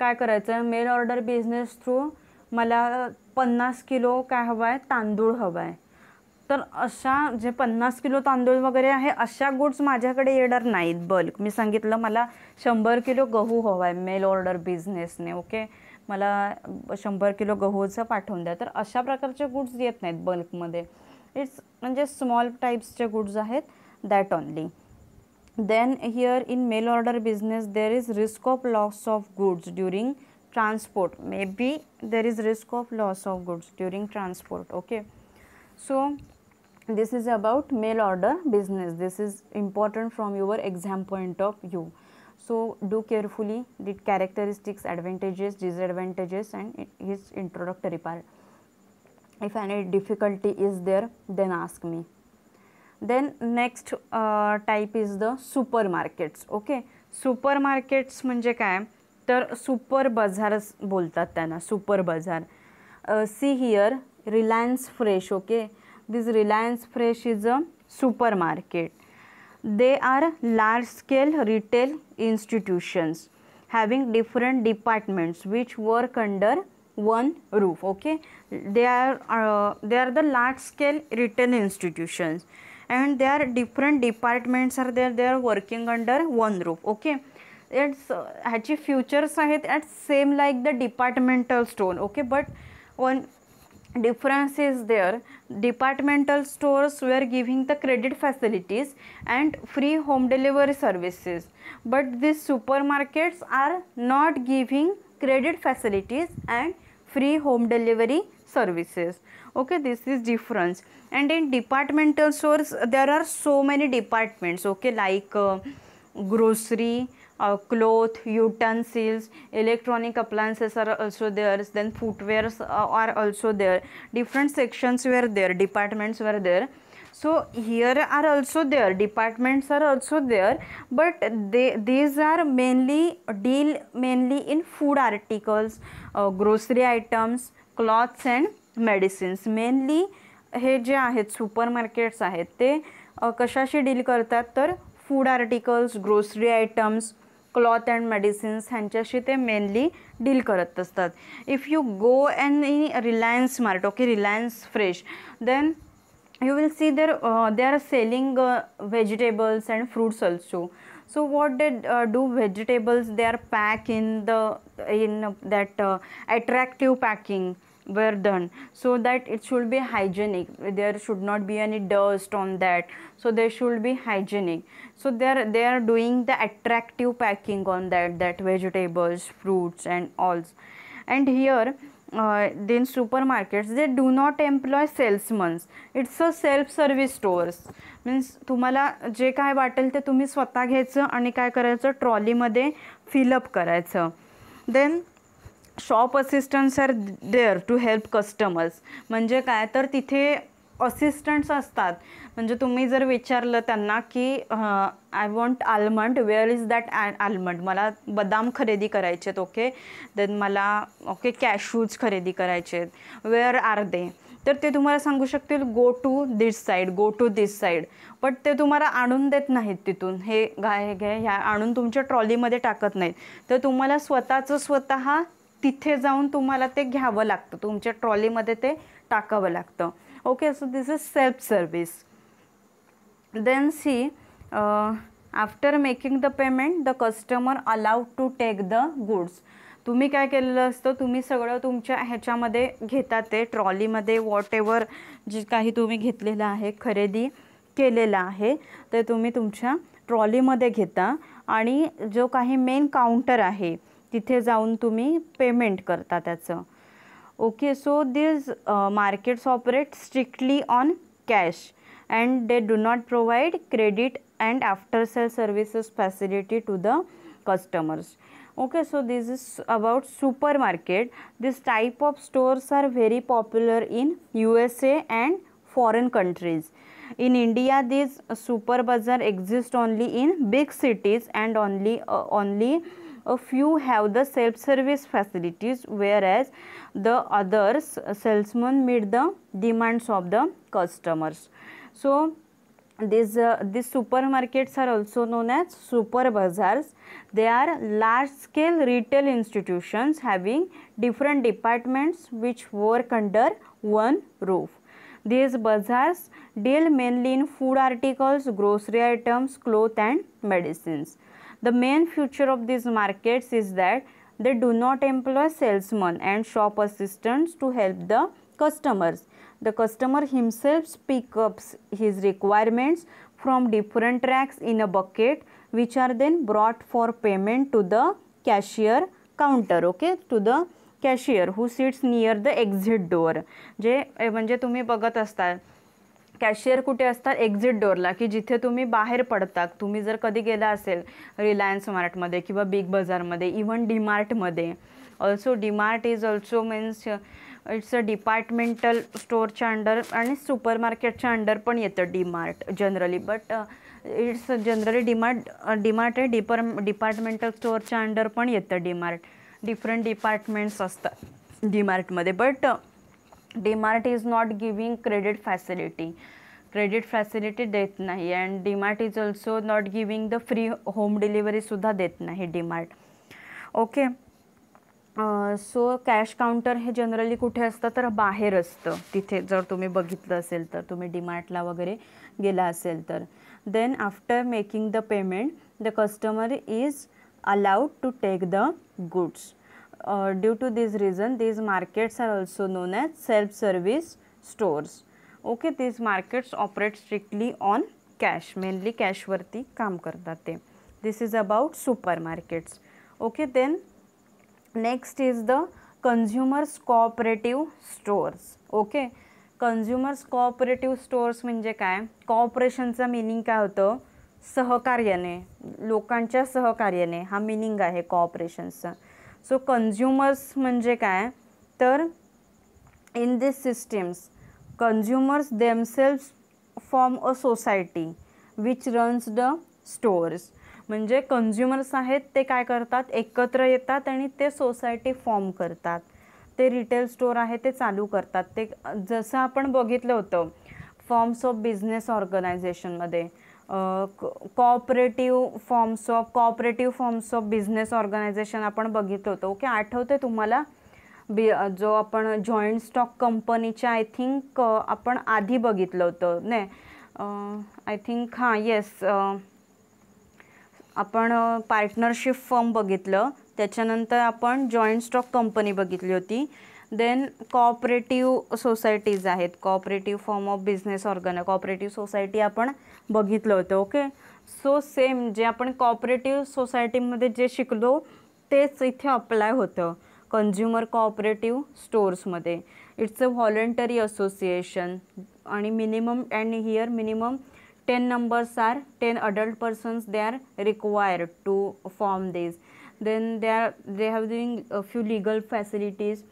काय करायचं आहे मेल ऑर्डर बिझनेस थ्रू मला पन्नास किलो काय हवं आहे तांदूळ हवा आहे तर अशा जे पन्नास किलो तांदूळ वगैरे आहे अशा गुड्स माझ्याकडे येणार नाहीत बल्क मी सांगितलं मला शंभर किलो गहू हवा आहे मेल ऑर्डर बिझनेसने ओके मला शंभर किलो गहूचं पाठवून द्या तर अशा प्रकारचे गुड्स येत नाहीत बल्कमध्ये इट्स म्हणजे स्मॉल टाईप्सचे गुड्स आहेत that only then here in mail order business there is risk of loss of goods during transport may be there is risk of loss of goods during transport okay so this is about mail order business this is important from your exam point of view so do carefully the characteristics advantages disadvantages and his introductory part if any difficulty is there then ask me then next uh, type is the supermarkets okay supermarkets म्हणजे काय तर super बाजारच बोलतात त्यांना super बाजार see here reliance fresh okay this reliance fresh is a supermarket they are large scale retail institutions having different departments which work under one roof okay they are uh, they are the large scale retail institutions and their different departments are there they are working under one roof okay it's uh, future futures आहेत same like the departmental store. Store okay but difference is there departmental stores were giving the credit facilities and free home delivery services but these supermarkets are not giving credit facilities and free home delivery services okay this is difference and in departmental stores there are so many departments okay like uh, grocery cloth utensils electronic appliances are also there's then footwears are also there different sections were there departments were there so here are also there departments are also there but they these are mainly deal mainly in food articles grocery items clothes and medicines mainly हे जे आहेत super markets आहेत ते कशाशी deal करतात तर food articles grocery items cloth and medicines ह्यांच्याशी ते मेनली डील करत असतात if you go and in Reliance Mart okay Reliance Fresh then you will see there they are selling vegetables and fruits also so what they vegetables they are pack in the in that attractive packing were done so that it should be hygienic there should not be any dust on that so they should be hygienic so they are they are doing the attractive packing on that that vegetables fruits and all and here uh, then supermarkets they do not employ salesmen it's a self service stores means तुम्हाला जे काय वाटेल ते तुम्ही स्वतः घ्यायचं आणि काय करायचं ट्रॉलीमध्ये फिलअप करायचं then shop assistants are there to help customers म्हणजे काय तर तिथे असिस्टंट्स असतात म्हणजे तुम्ही जर विचारलं त्यांना की I want almond where is that almond मला बदाम खरेदी करायचे आहेत ओके देन मला ओके कॅशूज खरेदी करायचे आहेत वेअर आर दे तर ते तुम्हाला सांगू शकतील go to this side go to this side but ते तुम्हाला आणून देत नाहीत तिथून हे घाय घ्या ह्या आणून तुमच्या ट्रॉलीमध्ये टाकत नाहीत तर तुम्हाला स्वतःचं स्वतः तिथे जाऊन तुम्हाला ते घ्यावं लागतं तुमच्या ट्रॉलीमध्ये ते टाकावं लागतं okay so this is self service then see after making the payment the customer allowed to take the goods तुम्ही काय केलेलं असतं तुम्ही सगळं तुमच्या ह्याच्यामध्ये घेता ते ट्रॉलीमध्ये वॉट एवर जे काही तुम्ही घेतलेलं आहे खरेदी केलेलं आहे ते तुम्ही तुमच्या ट्रॉलीमध्ये घेता आणि जो काही मेन काउंटर आहे तिथे जाऊन तुम्ही पेमेंट करता त्याचं okay so this markets operate strictly on cash and they do not provide credit and after sale services facility to the customers okay so this is about super market this type of stores are very popular in U S A and foreign countries in India this super bazaar exist only in big cities and only only a few have the self-service facilities whereas the others salesmen meet the demands of the customers. So, these, uh, these supermarkets are also known as super bazaars. They are large-scale retail institutions having different departments which work under one roof. These bazaars deal mainly in food articles, grocery items, clothes and medicines. The main feature of these markets is that they do not employ salesmen and shop assistants to help the customers. The customer himself picks up his requirements from different racks in a bucket which are then brought for payment to the cashier counter, okay, to the cashier who sits near the exit जे म्हणजे तुम्ही cashier कुठे असतात exit डोअरला की जिथे तुम्ही बाहेर पडता तुम्ही जर कधी गेला असेल रिलायन्स मार्टमध्ये किंवा बिग बाजारमध्ये इव्हन डीमार्टमध्ये also DMart is also means it's a departmental स्टोअरच्या अंडर आणि सुपर मार्केटच्या अंडर पण येतं DMart generally but it's generally DMart DMart आहे डिपर डिपार्टमेंटल स्टोअरच्या अंडर पण येतं डीमार्ट डिफरंट डिपार्टमेंट्स असतात डीमार्टमध्ये बट DMart is not giving credit facility credit facility देत नाही and DMart is also not giving the free home डिलिव्हरीसुद्धा देत नाही DMart okay so cash counter हे जनरली कुठे असतं तर बाहेर असतं तिथे जर तुम्ही बघितलं असेल तर तुम्ही डीमार्टला वगैरे गेला असेल तर then after making the payment the customer is allowed to take the goods due to this reason these markets are also known as self service stores okay these markets operate strictly on cash mainly कॅशवरती काम करतात ते this is about super markets okay then next is the consumers cooperative stores okay consumers cooperative stores म्हणजे काय कॉपरेशनचं meaning काय होतं सहकार्याने लोकांच्या सहकार्याने हा मिनिंग आहे कॉपरेशनचा सो कन्झ्युमर्स म्हणजे काय तर in this systems consumers themselves form a society which runs the stores म्हणजे कन्झ्युमर्स आहेत ते काय करतात एकत्र येतात आणि ते सोसायटी फॉर्म करतात ते रिटेल स्टोअर आहे ते चालू करतात ते जसं आपण बघितलं होतं फॉर्म्स ऑफ बिझनेस ऑर्गनायझेशनमध्ये cooperative forms of cooperative forms of business organisation आपण बघितलं होतं ओके आठवते तुम्हाला बी जो आपण जॉईंट स्टॉक कंपनीच्या आय थिंक आपण आधी बघितलं होतं नाही आय थिंक हां येस आपण पार्टनरशिप फॉर्म बघितलं त्याच्यानंतर आपण जॉईंट स्टॉक कंपनी बघितली होती देन कॉपरेटिव्ह सोसायटीज आहेत cooperative form of business organ cooperative society आपण बघितलं होतं ओके सो सेम जे आपण कॉपरेटिव्ह सोसायटीमध्ये जे शिकलो तेच इथे अप्लाय होतं कन्झ्युमर कॉपरेटिव्ह स्टोर्समध्ये इट्स अ व्हॉलंटरी असोसिएशन आणि minimum and here minimum ten numbers are ten adult persons they are required to form this then they are they have doing few legal facilities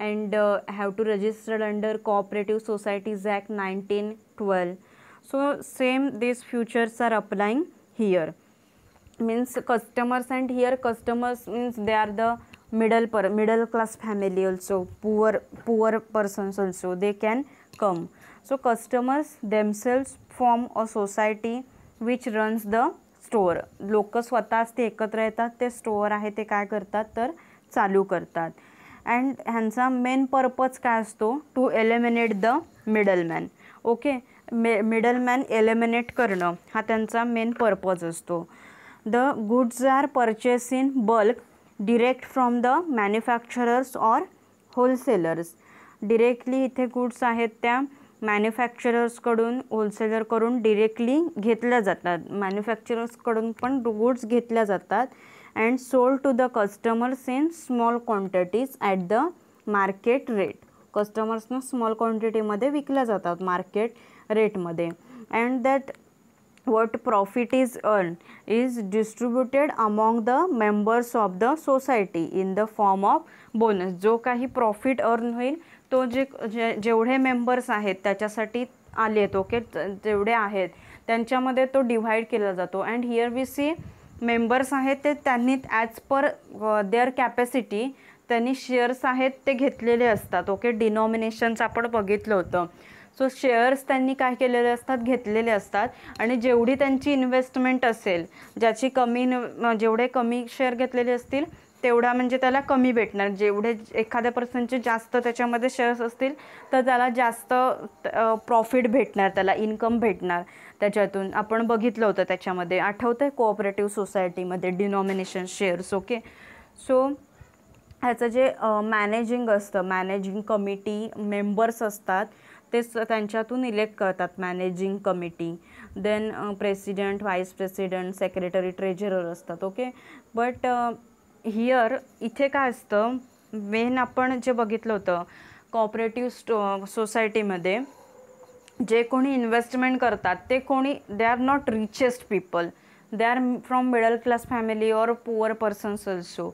and uh, have to register under cooperative societies act 1912 so same these futures are applying here means customers and here customers means they are the middle per middle class family also poor poor persons also they can come so customers themselves form a society which runs the store लोक स्वतःच ते एकत्र येतात ते store आहे ते काय करतात तर चालू करतात अँड ह्यांचा मेन पर्पज काय असतो to eliminate the middleman okay may middleman eliminate करणं हा त्यांचा मेन पर्पज असतो the goods are purchase in bulk direct from the manufacturers or wholesalers directly इथे गुड्स आहेत त्या मॅन्युफॅक्चरर्सकडून होलसेलरकडून डिरेक्टली घेतल्या जातात मॅन्युफॅक्चरर्सकडून पण गुड्स घेतल्या जातात and sold to the customers in small quantities at the market rate Customers small quantity madhe vikla jatat market rate madhe And that what profit is earned is distributed among the members of the society in the form of bonus जो काही profit earn होईल तो जे जेवढे members आहेत त्याच्यासाठी आले okay jevde ahet आहेत madhe तो divide केला जातो And here we see, members आहेत ते त्यांनी ॲज पर देअर कॅपॅसिटी त्यांनी शेअर्स आहेत ते घेतलेले असतात ओके डिनॉमिनेशन्स आपण बघितलं होतं सो शेअर्स त्यांनी काय केलेले असतात घेतलेले असतात आणि जेवढी त्यांची इन्व्हेस्टमेंट असेल ज्याची कमी जेवढे कमी शेअर घेतलेले असतील तेवढा म्हणजे त्याला कमी भेटणार जेवढे एखाद्या पर्सनचे जास्त त्याच्यामध्ये शेअर्स असतील तर त्याला जास्त प्रॉफिट भेटणार त्याला इन्कम भेटणार त्याच्यातून आपण बघितलं होतं त्याच्यामध्ये आठवतं आहे कोऑपरेटिव्ह सोसायटीमध्ये डिनॉमिनेशन शेअर्स ओके सो ह्याचं जे मॅनेजिंग असतं मॅनेजिंग कमिटी मेंबर्स असतात ते त्यांच्यातून इलेक्ट करतात managing committee then president vice president secretary treasurer असतात ओके बट हियर इथे काय असतं मेन आपण जे बघितलं होतं कॉपरेटिव्ह स्टो सोसायटीमध्ये जे कोणी इन्व्हेस्टमेंट करतात ते कोणी they are not richest people they are from middle class family or poor persons also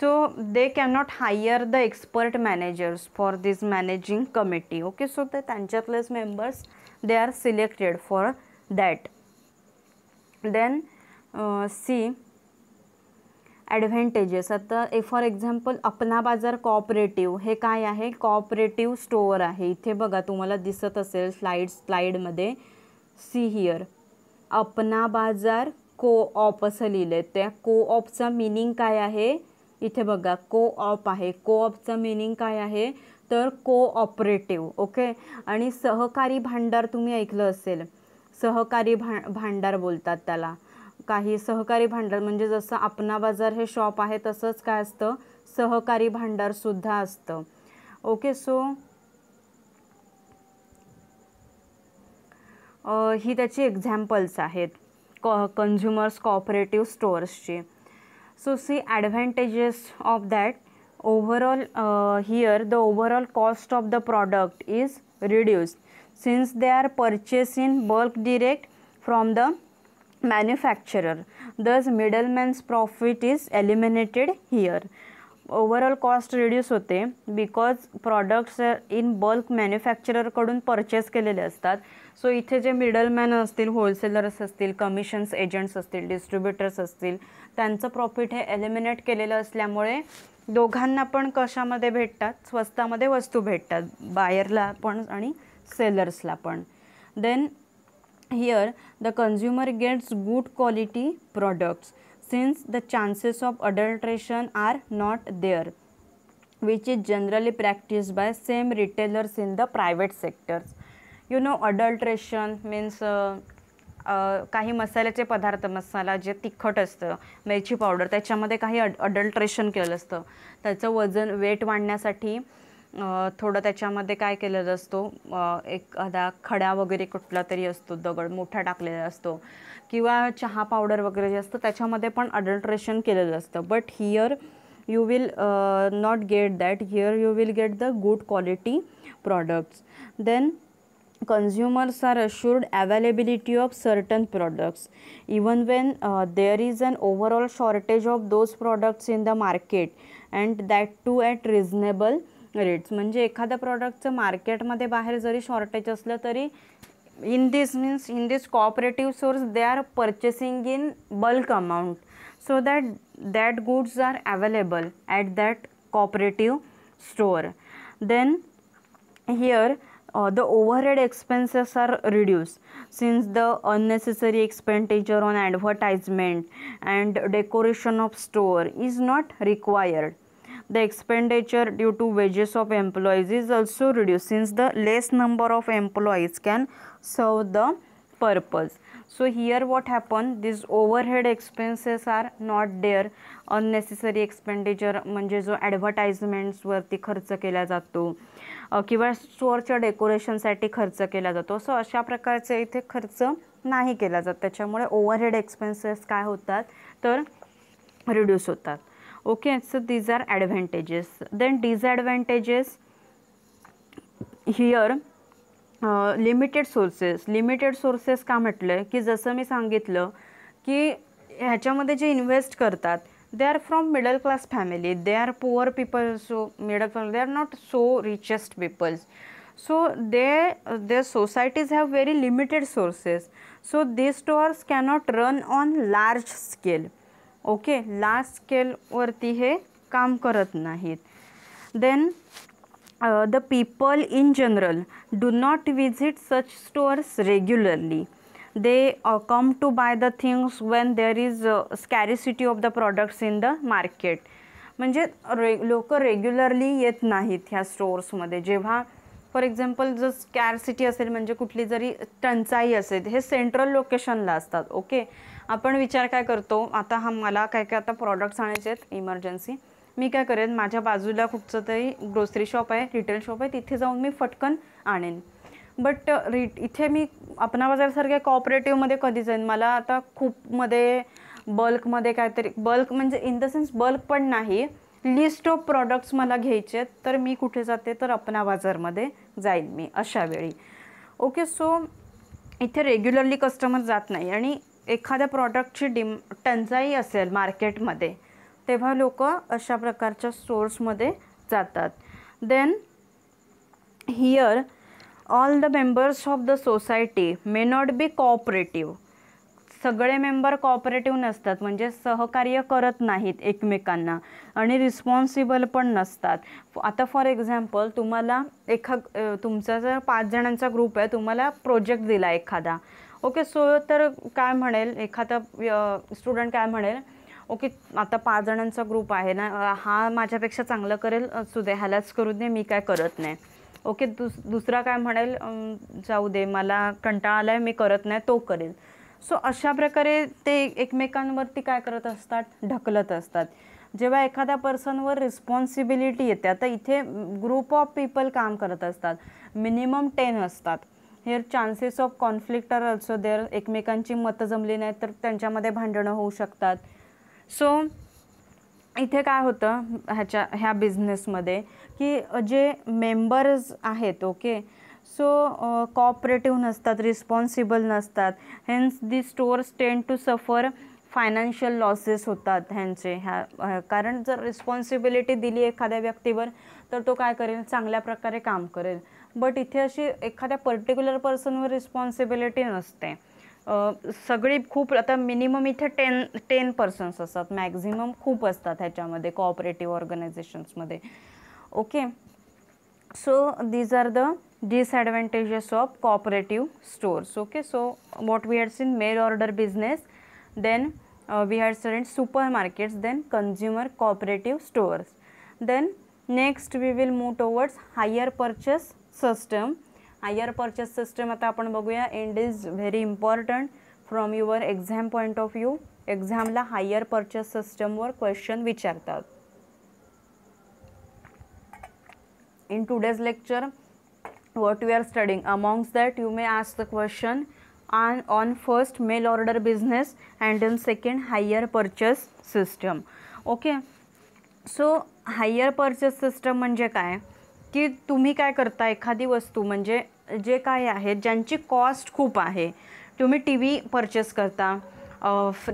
so they can not hire the expert managers for this managing committee okay so ते त्यांच्यातलेच members they are selected for that then see advantages आता A for example अपना बाजार cooperative हे काय आहे cooperative store आहे इथे बघा तुम्हाला दिसत असेल स्लाइड स्लाईडमध्ये सी हिअर अपना बाजार को ऑप असं लिहिलं आहे त्या को ऑपचा मिनिंग काय आहे इथे बघा को ऑप आहे को ऑपचा मिनिंग काय आहे तर को ऑपरेटिव्ह ओके आणि सहकारी भांडार तुम्ही ऐकलं असेल सहकारी भा भांडार बोलतात त्याला काही सहकारी भांडार म्हणजे जसं आपणा बाजार हे शॉप आहे तसंच काय असतं सहकारी भांडारसुद्धा असतं ओके सो ही त्याची एक्झॅम्पल्स आहेत कॉ कन्झ्युमर्स कॉपरेटिव्ह स्टोअर्सची so see advantages of that overall here the overall cost of the product is reduced since they are purchase in bulk direct from the manufacturer thus middleman's profit is eliminated here overall cost reduce होते because products in bulk मॅन्युफॅक्चररकडून purchase केलेले असतात so इथे जे middleman असतील wholesalers असतील commissions agents असतील distributors असतील त्यांचं प्रॉफिट हे एलिमिनेट केलेलं असल्यामुळे दोघांना पण कशामध्ये भेटतात स्वस्तामध्ये वस्तू भेटतात बायरला पण आणि सेलर्सला पण then here the consumer gets good quality products since the chances of adulteration are not there which is generally practiced by same retailers in the private sectors you know adulteration means uh, uh, काही मसाल्याचे पदार्थ मसाला जे तिखट असतं मिरची powder त्याच्यामध्ये काही अड अडल्ट्रेशन केलं वजन वेट वाढण्यासाठी थोडं त्याच्यामध्ये काय केलेलं असतो एक अदा खड्या वगैरे कुठला तरी असतो दगड मोठा टाकलेला असतो किंवा चहा पावडर वगैरे जे असतं त्याच्यामध्ये पण अडल्ट्रेशन केलेलं असतं but here you will not get that here you will get the good quality products then consumers are assured availability of certain products even when there is an overall shortage of those products in the market and that too at reasonable rates म्हणजे एखाद्या प्रॉडक्टचं मार्केटमध्ये बाहेर जरी shortage असलं तरी in this means in this cooperative source they are purchasing in bulk amount so that that goods are available at that cooperative store then here the overhead expenses are reduce since the unnecessary expenditure on advertisement and decoration of store is not required The expenditure due to wages of employees is also reduced since the less number of employees can serve the purpose. So here what happened these overhead expenses are not there unnecessary expenditure म्हणजे जो ॲडव्हर्टाइजमेंट्सवरती खर्च केला जातो किंवा स्टोअरच्या डेकोरेशनसाठी खर्च केला जातो सो अशा प्रकारचे इथे खर्च नाही केला जात त्याच्यामुळे ओव्हरहेड एक्सपेन्सेस काय होतात तर रिड्यूस होतात okay so these are advantages then disadvantages here limited sources limited sources का म्हटलं की जसं मी सांगितलं की ह्याच्यामध्ये जे इन्व्हेस्ट करतात they are from middle class family they are poor people so middle class they are not so richest peoples so they they societies have very limited sources so they stores cannot run on large scale okay last स्केलवरती हे काम करत नाहीत then the people in general do not visit such stores regularly they come to buy the things when there is scarcity of the products in the market म्हणजे रे लोक regularly येत नाहीत ह्या स्टोअर्समध्ये जेव्हा फॉर एक्झाम्पल जर स्कॅरसिटी असेल म्हणजे कुठली जरी टंचाई असेल हे सेंट्रल लोकेशनला असतात ओके आपण विचार काय करतो आता हा मला काय काय आता प्रॉडक्ट्स आणायचे आहेत इमर्जन्सी मी काय करेन माझ्या बाजूला कुठचं तरी ग्रोसरी शॉप आहे रिटेल शॉप आहे तिथे जाऊन मी फटकन आणेन बट रिट इथे मी अपना बाजारसारख्या कॉपरेटिव्हमध्ये कधी जाईन मला आता खूपमध्ये बल्कमध्ये काहीतरी बल्क म्हणजे इन द सेन्स बल्क पण नाही लिस्ट ऑफ प्रॉडक्ट्स मला घ्यायचे आहेत तर मी कुठे जाते तर अपना बाजारमध्ये जाईन मी अशा वेळी ओके सो इथे रेग्युलरली कस्टमर जात नाही आणि एखाद्या प्रॉडक्टची डिम टंचाई असेल मार्केटमध्ये तेव्हा लोक अशा प्रकारच्या स्टोर्समध्ये जातात then here all the members of the society may not be cooperative सगळे मेंबर कॉपरेटिव्ह नसतात म्हणजे सहकार्य करत नाहीत एकमेकांना आणि रिस्पॉन्सिबल पण नसतात आता फॉर एक्झाम्पल तुम्हाला एखा तुमचा जर पाच जणांचा ग्रुप आहे तुम्हाला प्रोजेक्ट दिला एखादा ओके सो तर काय म्हणेल एखादा स्टुडंट काय म्हणेल ओके आता पाच जणांचा ग्रुप आहे ना हा माझ्यापेक्षा चांगलं करेल असू दे ह्यालाच करू दे मी काय करत नाही ओके दुस दुसरा काय म्हणेल जाऊ दे मला कंटाळा आला आहे मी करत नाही तो करेल सो अशा प्रकारे ते एकमेकांवरती काय करत असतात ढकलत असतात जेव्हा एखाद्या पर्सनवर रिस्पॉन्सिबिलिटी येते आता इथे ग्रुप ऑफ पीपल काम करत असतात मिनिमम टेन असतात here chances of conflict are also there एकमेकांची मतं जमली नाहीत तर त्यांच्यामध्ये भांडणं होऊ शकतात सो इथे काय होतं ह्याच्या ह्या बिझनेसमध्ये की जे मेंबर्स आहेत ओके सो कॉपरेटिव्ह नसतात रिस्पॉन्सिबल नसतात hence the stores tend to suffer financial losses होतात ह्यांचे ह्या कारण जर रिस्पॉन्सिबिलिटी दिली एखाद्या व्यक्तीवर तर तो काय करेल चांगल्या प्रकारे काम करेल बट इथे अशी एखाद्या पर्टिक्युलर पर्सनवर रिस्पॉन्सिबिलिटी नसते सगळी खूप आता मिनिमम इथे टेन टेन पर्सन्स असतात मॅक्झिमम खूप असतात ह्याच्यामध्ये कॉपरेटिव्ह ऑर्गनायझेशन्समध्ये okay so these are the disadvantages of cooperative stores okay so what we have seen mail order business then we have seen supermarkets then consumer cooperative stores then next we will move towards hire purchase system hire purchase system आता आपण बघूया and is very important from your exam point of view एक्झामला hire purchase सिस्टमवर question विचारतात in today's lecture what you are studying amongst that you may ask the question on on first mail order business and in second hire purchase system okay so hire purchase system म्हणजे काय की तुम्ही काय करता एखादी वस्तू म्हणजे जे काय आहेत ज्यांची कॉस्ट खूप आहे तुम्ही टी व्ही पर्चेस करता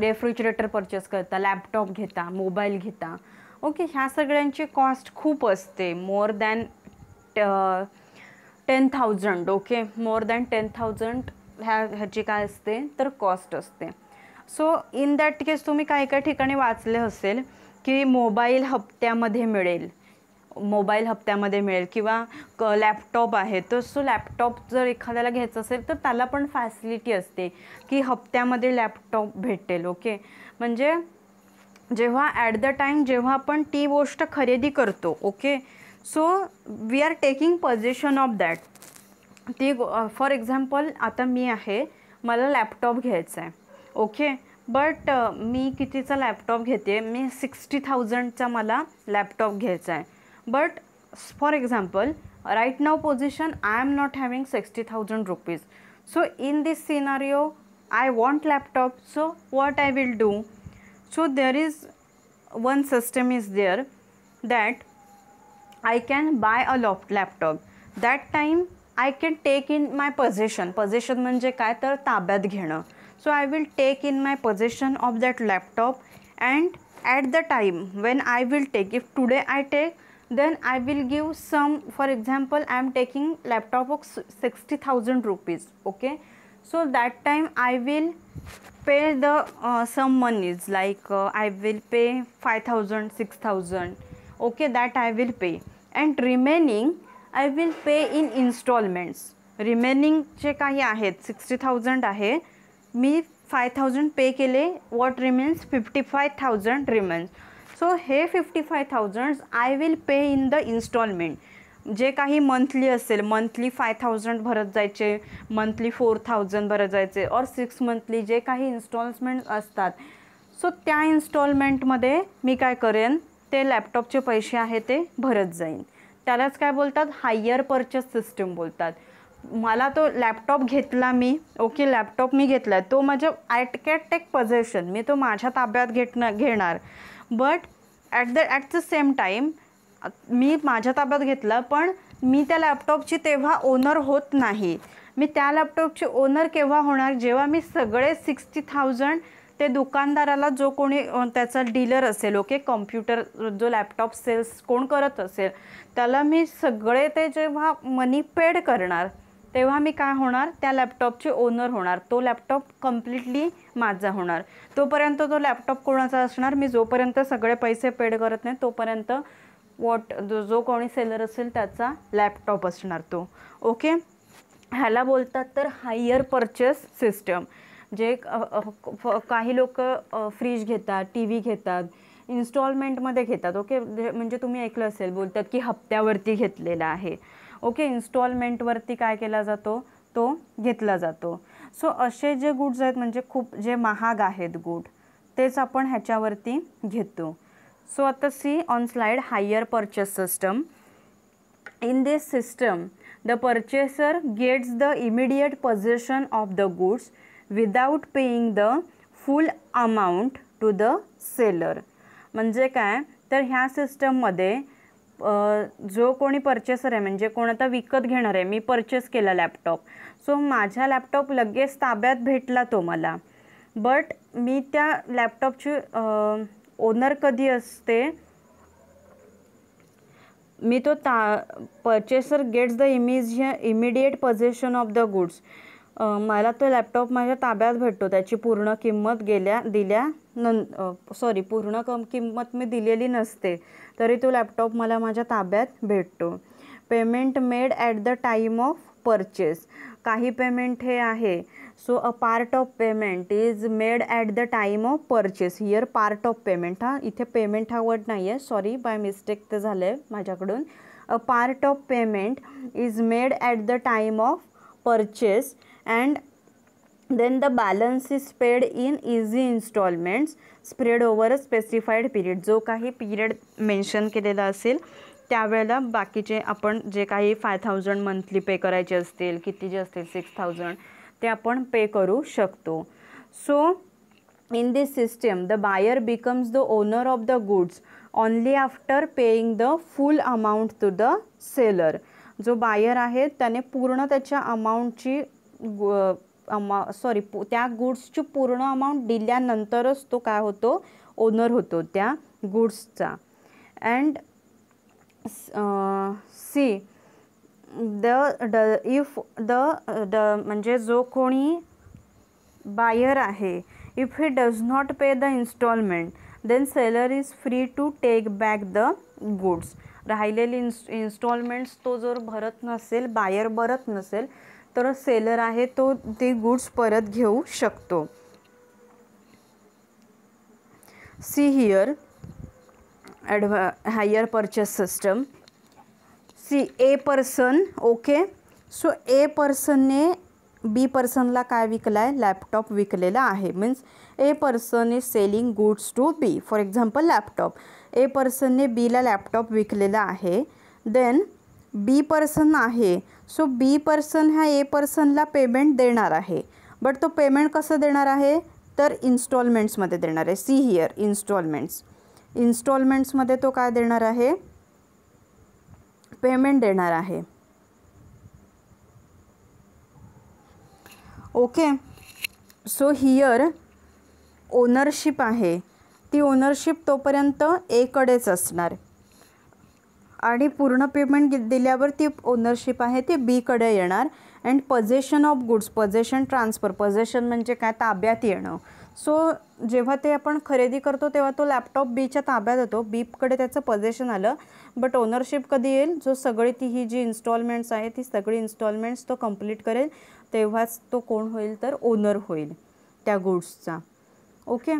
रेफ्रिजरेटर पर्चेस करता लॅपटॉप घेता मोबाईल घेता ओके ह्या सगळ्यांची कॉस्ट खूप असते more than ten thousand okay more than ten thousand ह्या ह्याची काय असते तर कॉस्ट असते सो इन दॅट केस तुम्ही काही काही ठिकाणी वाचले असेल की मोबाईल हप्त्यामध्ये मिळेल मोबाईल हप्त्यामध्ये मिळेल किंवा क लॅपटॉप आहे तर सो लॅपटॉप जर एखाद्याला घ्यायचा असेल तर त्याला पण फॅसिलिटी असते की हप्त्यामध्ये लॅपटॉप भेटेल ओके म्हणजे जेव्हा ॲट द टाईम जेव्हा आपण ती गोष्ट खरेदी करतो okay so we are taking position of that ती फॉर एक्झाम्पल आता मी आहे मला लॅपटॉप घ्यायचा आहे ओके बट मी कितीचा लॅपटॉप घेते मी सिक्स्टी थाउजंडचा मला लॅपटॉप घ्यायचा आहे but for example right now position I am not having 60,000 rupees so in this scenario I want laptop so what I will do so there is one system is there that I can buy a laptop that time I can take in my position. Position म्हणजे काय तर ताब्यात घेणं so I will take in my possession of that laptop and at the time when I will take if today I then I will give some for example I am taking laptop of 60,000 rupees okay so that time I will pay the uh, some monies like uh, I will pay 5000 6000 okay that I will pay and remaining I will pay in installments remaining check काही 60,000 sixty me 5,000 मी five what remains 55,000 remains? So हे fifty five thousands I will pay in the instalment जे काही monthly असेल monthly five thousand भरत जायचे monthly four thousand भरत जायचे और six monthly जे काही इन्स्टॉलमेंट असतात सो त्या इन्स्टॉलमेंटमध्ये मी काय करेन ते लॅपटॉपचे पैसे आहे ते भरत जाईन त्यालाच काय बोलतात हायर परचेस सिस्टम बोलतात मला तो लॅपटॉप घेतला मी ओके लॅपटॉप मी घेतला तो माझं आय कॅट टेक पजेशन मी तो माझ्या ताब्यात घेतणं घेणार but at the at the same time मी माझ्या ताब्यात घेतला पण मी त्या लॅपटॉपची तेव्हा ओनर होत नाही मी त्या लॅपटॉपची ओनर केव्हा होणार जेव्हा मी सगळे सिक्स्टी थाउजंड ते दुकानदाराला जो कोणी त्याचा डीलर असेल ओके कॉम्प्युटर जो लॅपटॉप सेल्स कोण करत असेल त्याला मी सगळे ते जेव्हा मनी पेड करणार तेव्हा मी काय होणार त्या लॅपटॉपचे ओनर होणार तो लॅपटॉप कम्प्लिटली माझा होणार तोपर्यंत तो लॅपटॉप कोणाचा असणार मी जोपर्यंत सगळे पैसे पेड करत नाही तोपर्यंत वॉट जो जो कोणी सेलर असेल त्याचा लॅपटॉप असणार तो ओके ह्याला बोलतात तर हायर परचेस सिस्टम जे काही लोक फ्रीज घेतात टी व्ही घेतात इन्स्टॉलमेंटमध्ये घेतात ओके म्हणजे, म्हणजे तुम्ही ऐकलं असेल बोलतात की हप्त्यावरती घेतलेला आहे ओके इन्स्टॉलमेंटवरती काय केला जातो तो घेतला जातो सो असे जे गुड्स आहेत म्हणजे खूप जे महाग आहेत गुड तेच आपण ह्याच्यावरती घेतो सो आता see on slide hire purchase system in this system the purchaser gets the immediate position of the goods without paying the full amount to the seller म्हणजे काय तर ह्या सिस्टममध्ये जो कोणी परचेसर आहे म्हणजे कोण आता विकत घेणार आहे मी परचेस केला लॅपटॉप सो माझा लॅपटॉप लगेच ताब्यात भेटला तो मला बट मी त्या लॅपटॉपची ओनर कधी असते मी तो ता पर्चेसर गेट्स द इमिज immediate possession of the goods मला तो लॅपटॉप माझ्या ताब्यात भेटतो त्याची पूर्ण किंमत गेल्या दिल्या नं सॉरी पूर्ण कम किंमत मी दिलेली नसते तरी तो लॅपटॉप मला माझ्या ताब्यात भेटतो payment made at the time of purchase काही पेमेंट हे आहे so a part of payment is made at the time of purchase here part of payment हा इथे पेमेंट हा वर्ड नाही आहे सॉरी बाय मिस्टेक ते झालं आहे माझ्याकडून a part of payment is made at the time of purchase and then the balance is paid in easy installments spread over a specified period जो काही पिरियड मेन्शन केलेला असेल त्यावेळेला बाकीचे आपण जे काही फाय थाउजंड मंथली पे करायचे असतील किती जे असतील सिक्स थाउजंड ते आपण पे करू शकतो so in this system the buyer becomes the owner of the goods only after paying the full amount to the seller जो बायर आहे त्याने पूर्ण त्याच्या अमाऊंटची अमा सॉरी त्या गुड्सची पूर्ण अमाऊंट दिल्यानंतरच तो काय होतो ओनर होतो त्या गुड्सचा अँड सी द ड इफ द म्हणजे जो कोणी बायर आहे if he does not pay the instalment then seller is free to take back the goods राहिलेली इन्स् इन्स्टॉलमेंट्स तो जर भरत नसेल बायर भरत नसेल तर सेलर आहे तो ते गुड्स परत घेऊ शकतो सी हियर ॲडव्हा hire purchase system see A person okay so A पर्सनने बी पर्सनला काय विकला आहे लॅपटॉप विकलेला आहे means A person is selling goods to B for example laptop A पर्सनने बीला लॅपटॉप विकलेला आहे देन बी पर्सन आहे सो बी पर्सन हा ए पर्सनला पेमेंट देणार आहे बट तो पेमेंट कसं देणार आहे तर इन्स्टॉलमेंट्समध्ये देणार आहे सी हियर इन्स्टॉलमेंट्स इन्स्टॉलमेंट्समध्ये तो काय देणार आहे पेमेंट देणार आहे ओके सो हियर ओनरशिप आहे ती ओनरशिप तोपर्यंत एकडेच असणार आणि पूर्ण पेमेंट दिल्यावर ती ओनरशिप आहे ती बीकडे येणार and possession of goods possession transfer possession म्हणजे काय ताब्यात येणं सो जेव्हा ते आपण खरेदी करतो तेव्हा तो लॅपटॉप बीच्या ताब्यात येतो बीकडे त्याचं पजेशन आलं बट ओनरशिप कधी येईल जो सगळी ती ही जी इन्स्टॉलमेंट्स आहे ती सगळी इन्स्टॉलमेंट्स तो कंप्लीट करेल तेव्हाच तो कोण होईल तर ओनर होईल त्या गुड्सचा ओके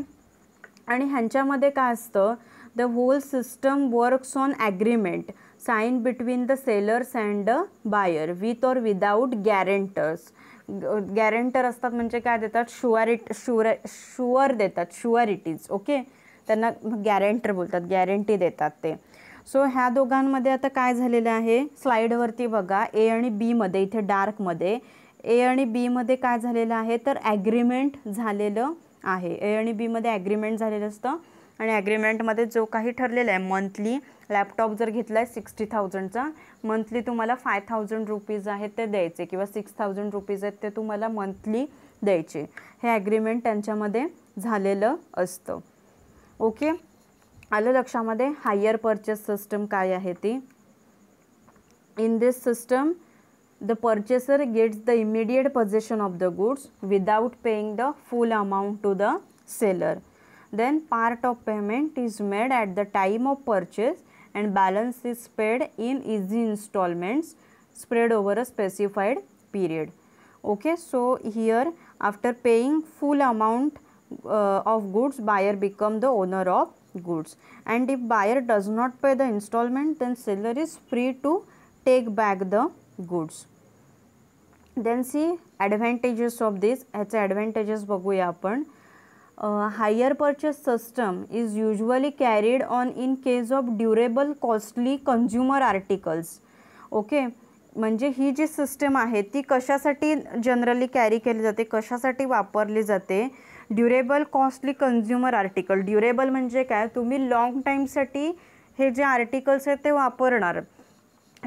आणि ह्यांच्यामध्ये काय असतं the whole system works on agreement sign between the sellers and the buyer with or without guarantors guarantor असतात म्हणजे काय देतात शुअरिट शुअर शुअर देतात शुअरिटीज ओके त्यांना गॅरंटर बोलतात गॅरंटी देतात ते सो ह्या दोघांमध्ये आता काय झालेलं आहे स्लाईडवरती बघा ए आणि बीमध्ये इथे डार्कमध्ये ए आणि बीमध्ये काय झालेलं आहे तर ॲग्रीमेंट झालेलं आहे ए आणि बीमध्ये ॲग्रीमेंट झालेलं असतं आणि ॲग्रीमेंटमध्ये जो काही ठरलेला आहे मंथली लॅपटॉप जर घेतला आहे सिक्स्टी थाउजंडचा मंथली तुम्हाला फाय थाउजंड रुपीज आहेत ते द्यायचे किंवा सिक्स थाउजंड रुपीज आहेत ते तुम्हाला मंथली द्यायचे हे ॲग्रीमेंट त्यांच्यामध्ये झालेलं असतं ओके आलं लक्षामध्ये हायर परचेस सिस्टम काय आहे ती in this system the purchaser gets the immediate position of the goods without paying the full amount to the seller then part of payment is made at the time of purchase and balance is paid in easy installments spread over a specified period okay so here after paying full amount uh, of goods buyer become the owner of goods and if buyer does not pay the installment then seller is free to take back the goods then see advantages of this ह्याचे advantages बघूया आपण hire purchase system is usually carried on in case of durable costly consumer articles okay म्हणजे ही जी system आहे ती कशासाठी generally carry केली जाते कशासाठी वापरली जाते durable costly consumer article durable म्हणजे काय तुम्ही लॉंग टाईमसाठी हे जे आर्टिकल्स आहेत ते वापरणार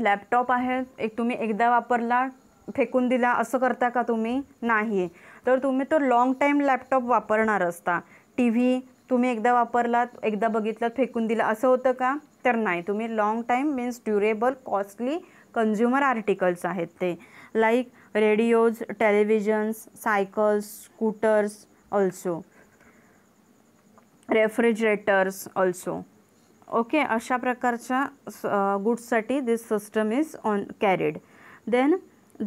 लॅपटॉप आहे एक तुम्ही एकदा वापरला फेकून दिला असं करता का तुम्ही नाही तर तुम्ही तो लाँग टाईम लॅपटॉप वापरणार असता टी व्ही तुम्ही एकदा वापरलात एकदा बघितलात फेकून दिला असं होतं का तर नाही तुम्ही long time means durable costly consumer articles आहेत ते like radios televisions cycles scooters also refrigerators also okay अशा प्रकारच्या गुड्ससाठी this system is on carried then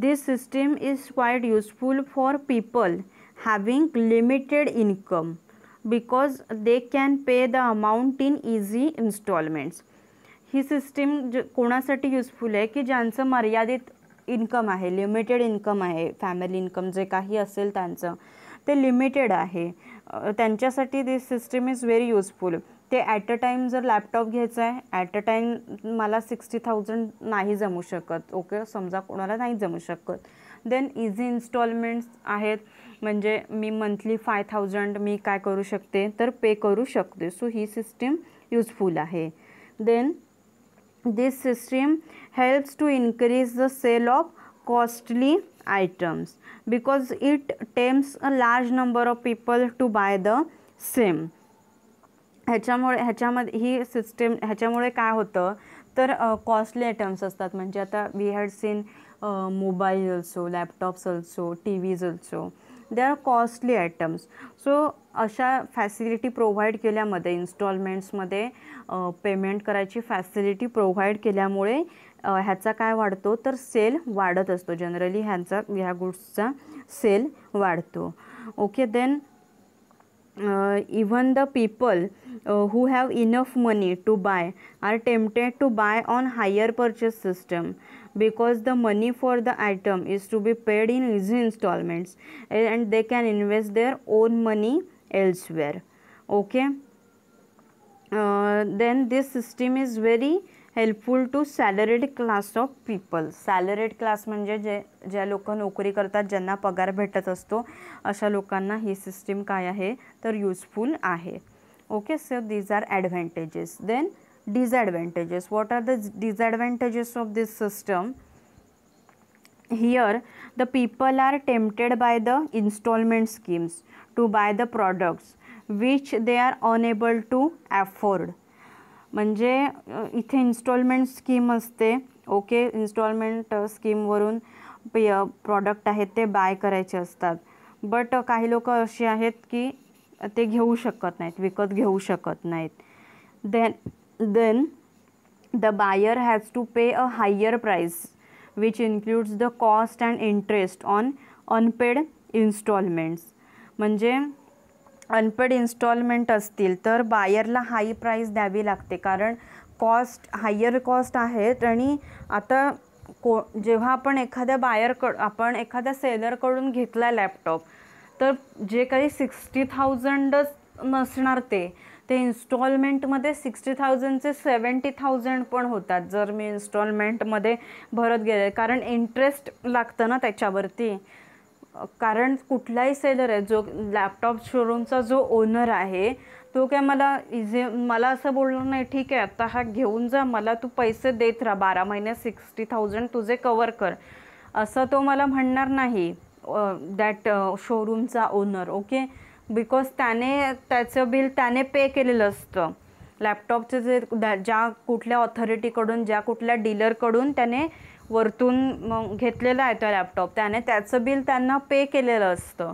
this system is quite useful for people having limited income because they can pay the amount in easy installments ही system ज useful hai ki jancha maryadit income ahe limited income ahe family income je kahi asel tancha te limited ahe आहे त्यांच्यासाठी this system is very ते at a time जर laptop घ्यायचा आहे at a time मला sixty thousand नाही जमू शकत ओके समजा कोणाला नाही जमू शकत देन इझी इन्स्टॉलमेंट्स आहेत म्हणजे मी मंथली फाय थाउजंड मी काय करू शकते तर पे करू शकते सो ही सिस्टीम यूजफुल आहे then this system helps to increase the sale of costly items because it tempts a large number of people to buy the same ह्याच्यामुळे ह्याच्यामध्ये ही सिस्टीम ह्याच्यामुळे काय होतं तर कॉस्टली आयटम्स असतात म्हणजे आता वी हॅड सीन मोबाईल असो लॅपटॉप्स असो TVs also they are costly items so अशा फॅसिलिटी प्रोव्हाइड केल्यामध्ये इन्स्टॉलमेंट्समध्ये पेमेंट करायची फॅसिलिटी प्रोव्हाइड केल्यामुळे ह्याचा काय वाढतो तर सेल वाढत असतो जनरली ह्यांचा ह्या गुड्सचा सेल वाढतो okay then uh, even the people uh, who have enough money to buy are tempted to buy on higher purchase system because the money for the item is to be paid in easy installments and they can invest their own money elsewhere okay uh, then this system is very helpful to salaried class of people salaried class म्हणजे जे ज्या लोक नोकरी करतात ज्यांना पगार भेटत असतो अशा लोकांना ही सिस्टीम काय आहे तर युजफुल आहे okay so these are advantages then disadvantages what are the disadvantages of this system here the people are tempted by the instalment schemes to buy the products which they are unable to afford म्हणजे इथे instalment scheme असते okay instalment स्कीमवरून पि product आहेत ते bye करायचे असतात but काही लोक असे आहेत की ते घेऊ शकत नाहीत विकत घेऊ शकत नाहीत then then the buyer has to pay a higher price which includes the cost and interest on unpaid instalments म्हणजे अनपेड इन्स्टॉलमेंट असतील तर बायरला हाई प्राइस द्यावी लागते कारण कॉस्ट हायर कॉस्ट आहेत आणि आता को जेव्हा आपण एखाद्या बायरकड आपण एखाद्या सेलरकडून घेतला लॅपटॉप तर जे काही सिक्स्टी थाउजंडच नसणार ते ते इन्स्टॉलमेंटमध्ये सिक्स्टी थाउजंडचे सेवन्टी थाउजंड पण होतात जर मी इन्स्टॉलमेंटमध्ये भरत गेले कारण इंटरेस्ट लागतं ना त्याच्यावरती कारण कुठलाही सेलर आहे जो लॅपटॉप शोरूमचा जो ओनर आहे तो काय मला इझी मला असं बोलणार नाही ठीक आहे आता हा घेऊन जा मला तू पैसे देत राहा बारा महिने सिक्स्टी थाउजंड तुझे कवर कर असं तो मला म्हणणार नाही दॅट शोरूमचा ओनर ओके बिकॉज त्याने त्याचं बिल त्याने पे केलेलं असतं लॅपटॉपचं जे ज्या कुठल्या ऑथॉरिटीकडून ज्या कुठल्या डीलरकडून त्याने वरतून मग घेतलेला आहे तो लॅपटॉप त्याने त्याचं बिल त्यांना पे केलेलं असतं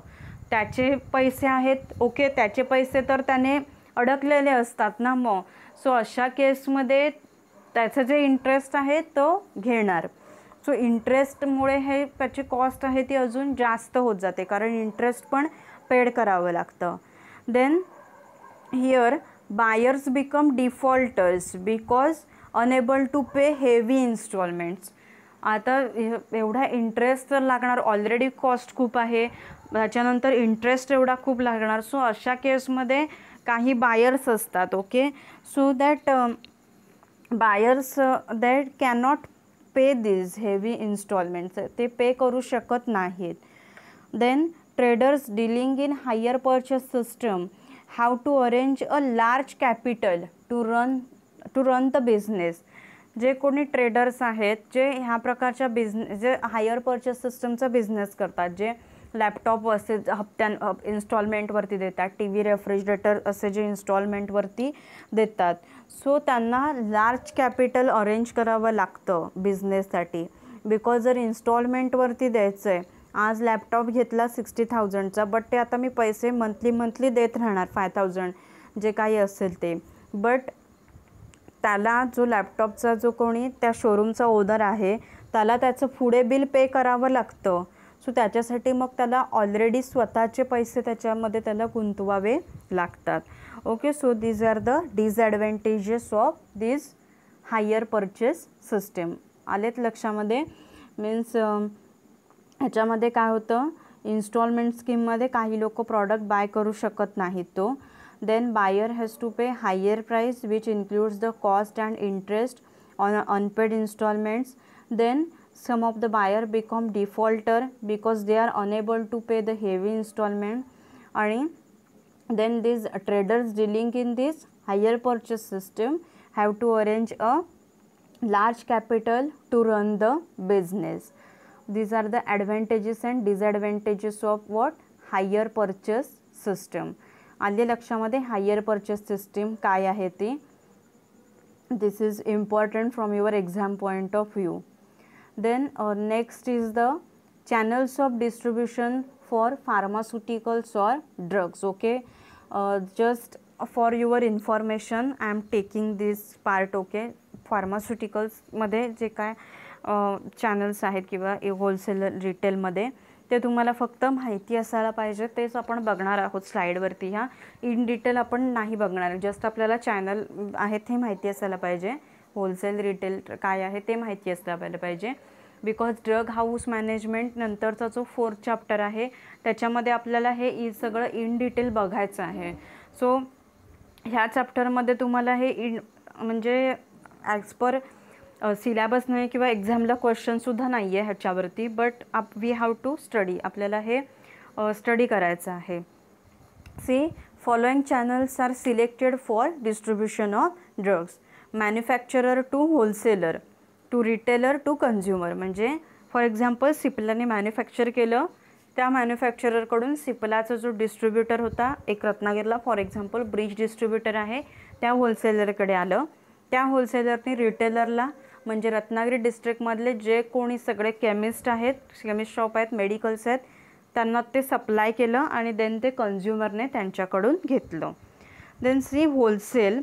त्याचे पैसे आहेत ओके त्याचे पैसे तर त्याने अडकलेले असतात ना मग सो अशा केसमध्ये त्याचं जे इंटरेस्ट आहे तो घेणार सो इंटरेस्टमुळे हे त्याची कॉस्ट आहे ती अजून जास्त होत जाते कारण इंटरेस्ट पण पेड करावं लागतं then here buyers become defaulters because unable to pay heavy instalments आता एवढा इंटरेस्ट तर लागणार ऑलरेडी कॉस्ट खूप आहे त्याच्यानंतर इंटरेस्ट एवढा खूप लागणार सो अशा केसमध्ये काही बायर्स असतात okay so that buyers that cannot pay this heavy instalments ते पे करू शकत नाहीत then traders dealing in hire purchase system have to arrange a large capital to run to run the business जे कोणी traders आहेत जे ह्या प्रकारच्या बिझनेस जे हायर परचेस सिस्टमचा बिझनेस करतात जे लॅपटॉप असे हप्त्यां इन्स्टॉलमेंटवरती देतात टी व्ही रेफ्रिजरेटर असे जे इन्स्टॉलमेंटवरती देतात सो त्यांना लार्ज कॅपिटल अरेंज करावं लागतं बिझनेससाठी बिकॉज जर इन्स्टॉलमेंटवरती द्यायचं आहे आज लॅपटॉप घेतला सिक्स्टी थाउजंडचा बट ते आता मी पैसे मंथली मंथली देत राहणार फाय थाउजंड जे काही असेल ते बट त्याला जो लॅपटॉपचा जो कोणी त्या शोरूमचा ओनर आहे त्याला त्याचं पुढे बिल पे करावं लागतं सो त्याच्यासाठी मग त्याला ऑलरेडी स्वतःचे पैसे त्याच्यामध्ये त्याला गुंतवावे लागतात okay so these are the disadvantages of these hire purchase system आलेत लक्षामध्ये मीन्स ह्याच्यामध्ये काय होतं इन्स्टॉलमेंट स्कीममध्ये काही लोक प्रॉडक्ट बाय करू शकत नाहीत तो then buyer has to pay higher price which includes the cost and interest on unpaid installments then some of the buyer become defaulter because they are unable to pay the heavy installment and then these traders dealing in this higher purchase system have to arrange a large capital to run the business these are the advantages and disadvantages of what higher purchase system आले लक्षामध्ये higher purchase system काय आहे ती this is important from your exam point of view then next is the channels of distribution for pharmaceuticals or drugs okay just for your information I am taking this part okay फार्मास्युटिकल्समध्ये जे काय channels uh, आहेत किंवा wholesale रिटेलमध्ये ते तुम्हाला फक्त माहिती असायला पाहिजे तेच आपण बघणार आहोत स्लाईडवरती ह्या इन डिटेल आपण नाही बघणार जस्ट आपल्याला चॅनल आहेत हे माहिती असायला पाहिजे होलसेल रिटेल काय आहे ते माहिती असलं पाहिजे बिकॉज ड्रग हाऊस मॅनेजमेंट नंतरचा जो फोर्थ चॅप्टर आहे त्याच्यामध्ये आपल्याला हे इ सगळं इन डिटेल बघायचं आहे सो ह्या चॅप्टरमध्ये तुम्हाला हे इन म्हणजे ॲज पर सिलेबस नाही किंवा एक्झामला क्वेश्चनसुद्धा नाही आहे ह्याच्यावरती बट आप वी हॅव टू स्टडी आपल्याला हे स्टडी करायचं आहे see following channels are selected for distribution of drugs manufacturer to wholesaler to retailer to consumer म्हणजे फॉर एक्झाम्पल सिपलाने मॅन्युफॅक्चर केलं त्या मॅन्युफॅक्चररकडून सिपलाचा जो डिस्ट्रीब्युटर होता एक रत्नागिरीला फॉर एक्झाम्पल ब्रिज डिस्ट्रीब्युटर आहे त्या होलसेलरकडे आलं त्या होलसेलरने रिटेलरला म्हणजे रत्नागिरी डिस्ट्रिक्टमधले जे कोणी सगळे केमिस्ट आहेत केमिस्ट शॉप आहेत मेडिकल्स आहेत त्यांना ते सप्लाय केलं आणि देन ते कन्झ्युमरने त्यांच्याकडून घेतलं देन सी होलसेल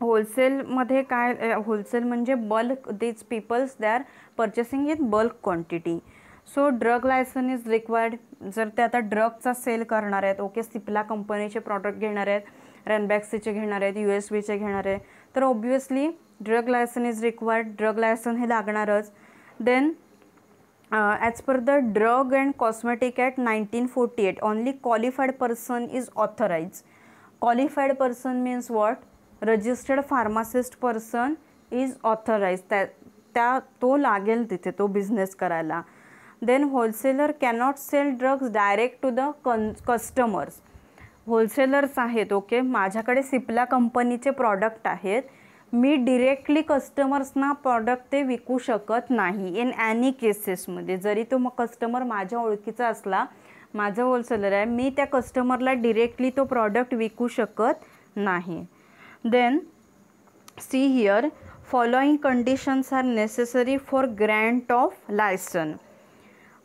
होलसेलमध्ये काय होलसेल म्हणजे bulk these peoples they are purchasing in bulk quantity so drug licence is required जर ते आता ड्रगचा सेल करणार आहेत ओके सिपला कंपनीचे प्रॉडक्ट घेणार आहेत रनबॅक्सीचे घेणार आहेत यू एस बीचे घेणार आहेत तर obviously drug licence is required drug licence हे लागणारच then as per the drug and cosmetic act nineteen forty eight only qualified person is authorise qualified person means what registered pharmacist person is authorise त्या त्या तो लागेल तिथे तो business करायला then wholesaler cannot sell drugs direct to the con customers wholesalers आहेत okay माझ्याकडे सिप्ला कंपनीचे प्रॉडक्ट आहेत मी डिरेक्टली कस्टमर्सना प्रॉडक्ट ते विकू शकत नाही इन ॲनी केसेसमध्ये जरी तो मग कस्टमर माझ्या ओळखीचा असला माझा होलसेलर आहे मी त्या कस्टमरला डिरेक्टली तो प्रॉडक्ट विकू शकत नाही then see here following conditions are necessary for grant of licence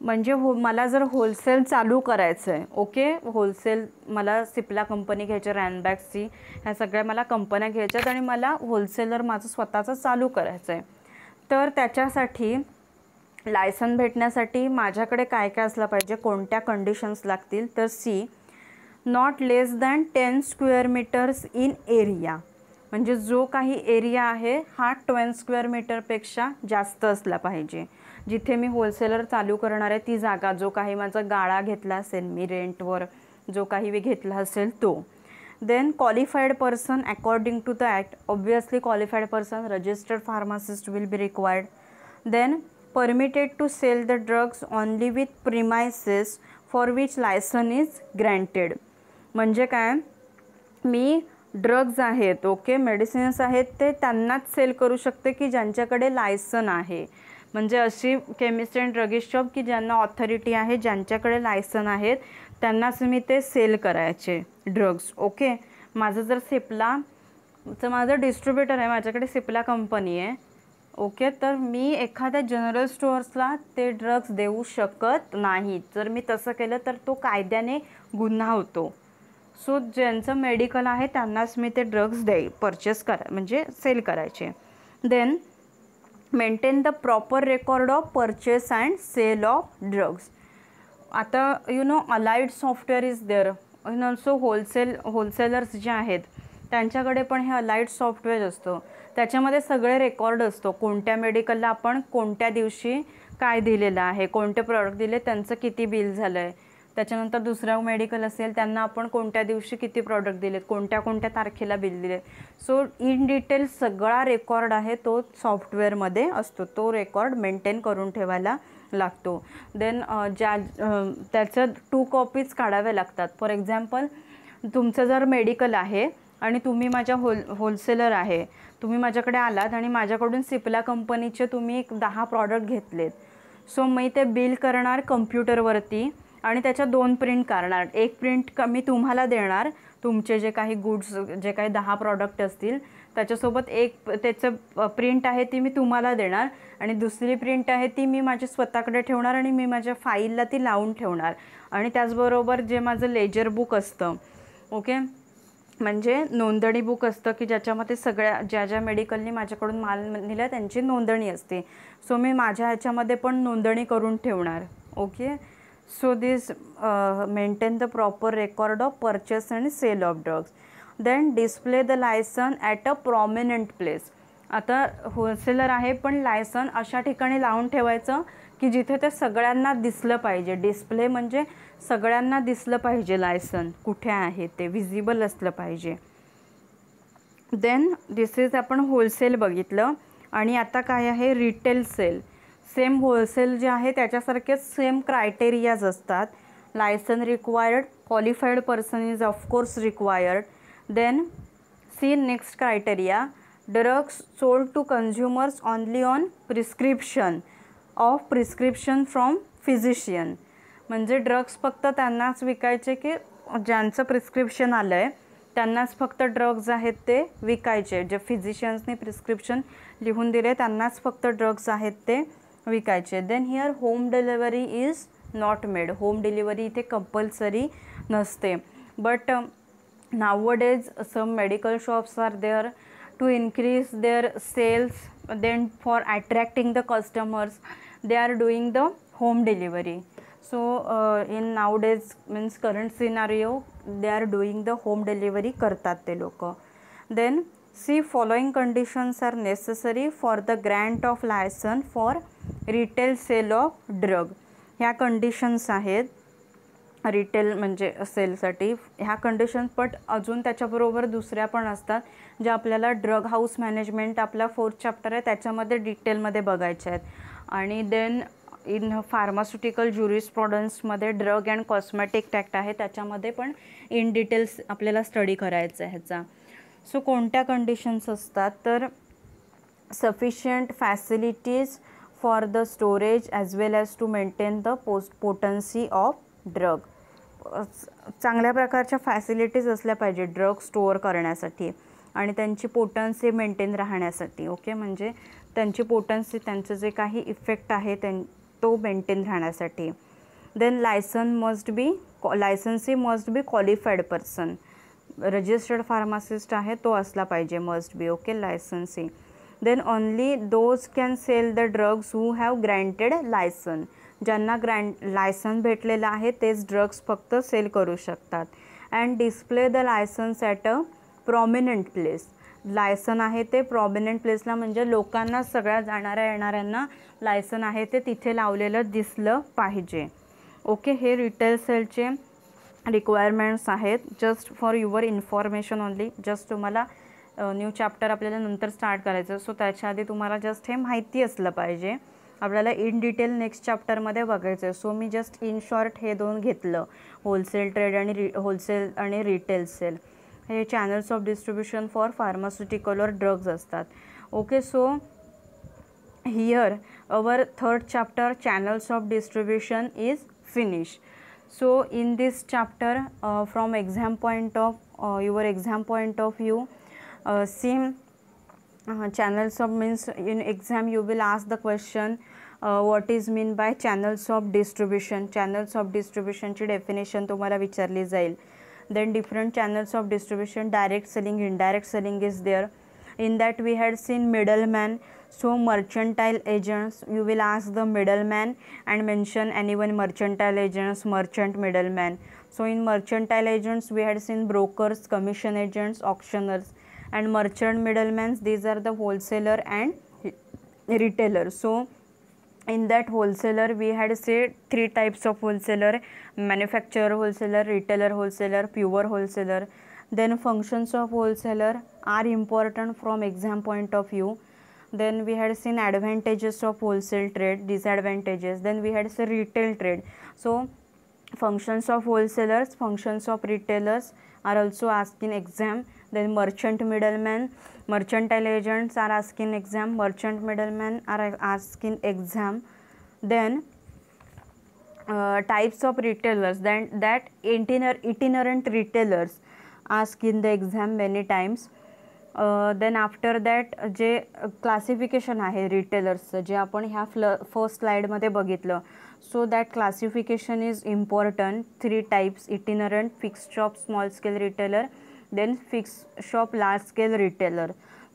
म्हणजे हो मला जर होलसेल चालू करायचं आहे ओके होलसेल मला सिप्ला कंपनी घ्यायच्या रॅनबॅग्सची ह्या सगळ्या मला कंपन्या घ्यायच्यात आणि मला होलसेलर माझं स्वतःचं चालू करायचं आहे तर त्याच्यासाठी लायसन भेटण्यासाठी माझ्याकडे काय काय असलं पाहिजे कोणत्या कंडिशन्स लागतील तर see not less than ten square metres in area म्हणजे जो काही एरिया आहे हा ट्वेन स्क्वेअर मीटरपेक्षा जास्त असला पाहिजे जिथे मी होलसेलर चालू करणार आहे ती जागा जो काही माझा गाळा घेतला असेल मी रेंटवर जो काही मी घेतला असेल तो then qualified person according to the act obviously qualified person registered pharmacist will be required then permitted to sell the drugs only with premises for which licence is granted म्हणजे काय मी ड्रग्ज आहेत ओके मेडिसिन्स आहेत ते त्यांनाच sale करू शकते की ज्यांच्याकडे लायसन आहे म्हणजे अशी केमिस्ट अँड ड्रगिस्ट शॉप की ज्यांना ऑथॉरिटी आहे ज्यांच्याकडे लायसन आहेत त्यांनाच मी ते सेल करायचे ड्रग्स ओके माझं जर सिपला तर माझं डिस्ट्रीब्युटर आहे माझ्याकडे सिपला कंपनी आहे ओके तर मी एखाद्या जनरल स्टोअर्सला ते ड्रग्स देऊ शकत नाही जर मी तसं केलं तर तो कायद्याने गुन्हा होतो सो ज्यांचं मेडिकल आहे त्यांनाच मी ते ड्रग्स दे परचेस करा म्हणजे सेल करायचे then maintain the proper record of purchase and sale of drugs आता you know allied software is there in also wholesale wholesalers जे आहेत त्यांच्याकडे पण हे अलाइड सॉफ्टवेअर असतं त्याच्यामध्ये सगळे रेकॉर्ड असतो कोणत्या मेडिकलला आपण कोणत्या दिवशी काय दिलेलं आहे कोणते प्रॉडक्ट दिले त्यांचं किती बिल झालं आहे त्याच्यानंतर दुसरा मेडिकल असेल त्यांना आपण कोणत्या दिवशी किती प्रॉडक्ट दिलेत कोणत्या कोणत्या तारखेला बिल दिले सो इन डिटेल सगळा रेकॉर्ड आहे तो सॉफ्टवेअरमध्ये असतो तो रेकॉर्ड मेंटेन करून ठेवायला लागतो देन ज्या त्याचं टू कॉपीज काढाव्या लागतात फॉर एक्झाम्पल तुमचं जर मेडिकल आहे आणि तुम्ही माझ्या होल होलसेलर आहे तुम्ही माझ्याकडे आलात आणि माझ्याकडून सिप्ला कंपनीचे तुम्ही एक दहा प्रॉडक्ट घेतलेत सो मी ते बिल करणार कम्प्युटरवरती आणि त्याच्या दोन प्रिंट करणार एक प्रिंट मी तुम्हाला देणार तुमचे जे काही गुड्स जे काही दहा प्रॉडक्ट असतील त्याच्यासोबत एक त्याचं प्रिंट आहे ती मी तुम्हाला देणार आणि दुसरी प्रिंट आहे ती मी माझी स्वतःकडे ठेवणार आणि मी माझ्या फाईलला ती लावून ठेवणार आणि त्याचबरोबर जे माझं लेजर बुक असतं ओके म्हणजे नोंदणी बुक असतं की ज्याच्यामध्ये सगळ्या ज्या ज्या मेडिकलनी माझ्याकडून माल नेला त्यांची नोंदणी असते सो मी माझ्या ह्याच्यामध्ये पण नोंदणी करून ठेवणार okay so this maintain the proper record of purchase and sale of drugs then display the licence at a prominent place आता होलसेलर आहे पण लायसन अशा ठिकाणी लावून ठेवायचं की जिथे ते सगळ्यांना दिसलं पाहिजे डिस्प्ले म्हणजे सगळ्यांना दिसलं पाहिजे लायसन कुठे आहे ते व्हिजिबल असलं पाहिजे देन दिस इज आपण होलसेल बघितलं आणि आता काय आहे रिटेल सेल सेम होलसेल जे आहे त्याच्यासारखेच सेम क्रायटेरियाज असतात licence required qualified person is of course required then see next criteria drugs sold to consumers only on prescription of prescription from physician म्हणजे ड्रग्स फक्त त्यांनाच विकायचे की ज्यांचं प्रिस्क्रिप्शन आलं आहे त्यांनाच फक्त ड्रग्ज आहेत ते विकायचे जे फिजिशियन्सनी प्रिस्क्रिप्शन लिहून दिले त्यांनाच फक्त ड्रग्ज आहेत ते विकायचे then here home delivery is not made home delivery इथे कंपल्सरी नसते but days some medical shops are there to increase their sales then for attracting the customers they are doing the home delivery so in days means current scenario they are doing the home delivery करतात ते लोक then see following conditions are necessary for the grant of licence for retail sale of drug ह्या conditions आहेत retail म्हणजे सेलसाठी ह्या condition but अजून त्याच्याबरोबर दुसऱ्या पण असतात ज्या आपल्याला ड्रग हाऊस मॅनेजमेंट आपला फोर्थ चॅप्टर आहे त्याच्यामध्ये डिटेलमध्ये बघायचे आहेत आणि देन इन फार्मास्युटिकल प्रॉडन्समध्ये ड्रग अँड कॉस्मॅटिक टॅक्ट आहे त्याच्यामध्ये पण इन डिटेल्स आपल्याला स्टडी करायचं आहे ह्याचा सो कोणत्या कंडिशन्स असतात तर sufficient facilities for the storage as well as to maintain the post potency of drug चांगल्या प्रकारच्या फॅसिलिटीज असल्या पाहिजे ड्रग स्टोअर करण्यासाठी आणि त्यांची पोटन्सी मेंटेन राहण्यासाठी ओके म्हणजे त्यांची पोटन्सी त्यांचं जे काही इफेक्ट आहे त्यां तो मेंटेन राहण्यासाठी then licence must be licensee must be qualified person registered pharmacist आहे तो असला पाहिजे मस्ट बी ओके ही then only those can sell the drugs who have granted licence ज्यांना ग्रँड लायसन भेटलेलं आहे तेच ड्रग्स फक्त सेल करू शकतात and display the licence at a prominent place licence आहे ते प्रॉमिनंट प्लेसला म्हणजे लोकांना सगळ्या जाणाऱ्या येणाऱ्यांना लायसन आहे ते तिथे लावलेलं दिसलं पाहिजे ओके हे रिटेल सेलचे रिक्वायरमेंट्स आहेत just for your information only just तुम्हाला न्यू चॅप्टर आपल्याला नंतर स्टार्ट करायचं सो त्याच्या आधी तुम्हाला जस्ट हे माहिती असलं पाहिजे आपल्याला इन डिटेल नेक्स्ट चॅप्टरमध्ये बघायचं आहे सो मी जस्ट इन शॉर्ट हे दोन घेतलं होलसेल ट्रेड आणि रि होलसेल आणि रिटेल सेल हे channels of distribution for pharmaceutical or drugs असतात okay so here our third chapter channels of distribution is finish So, in this chapter uh, from exam point of uh, your exam point of view, uh, same uh, channels of means in exam you will ask the question uh, what is mean by channels of distribution. Channels of distribution ची definition तुम्हाला vicharli जाईल. Then different channels of distribution direct selling, indirect selling is there in that we had seen middleman so mercantile agents you will ask the middleman and mention anyone mercantile agents merchant middleman so in mercantile agents we had seen brokers commission agents auctioneers and merchant middlemen these are the wholesaler and retailer so in that wholesaler we had say three types of wholesaler manufacturer wholesaler retailer wholesaler pure wholesaler then functions of wholesaler are important from exam point of view then we had seen advantages of wholesale trade disadvantages then we had seen retail trade so functions of wholesalers functions of retailers are also asked in exam then merchant middlemen mercantile agents are asked in exam merchant middlemen are asked in exam then uh, types of retailers then that itinerant retailers ask in the exam many times then after that जे classification आहे रिटेलर्सचं जे आपण ह्या फ्ल first स्लाईडमध्ये बघितलं so that classification is important three types itinerant fix shop small scale retailer then fix shop large scale retailer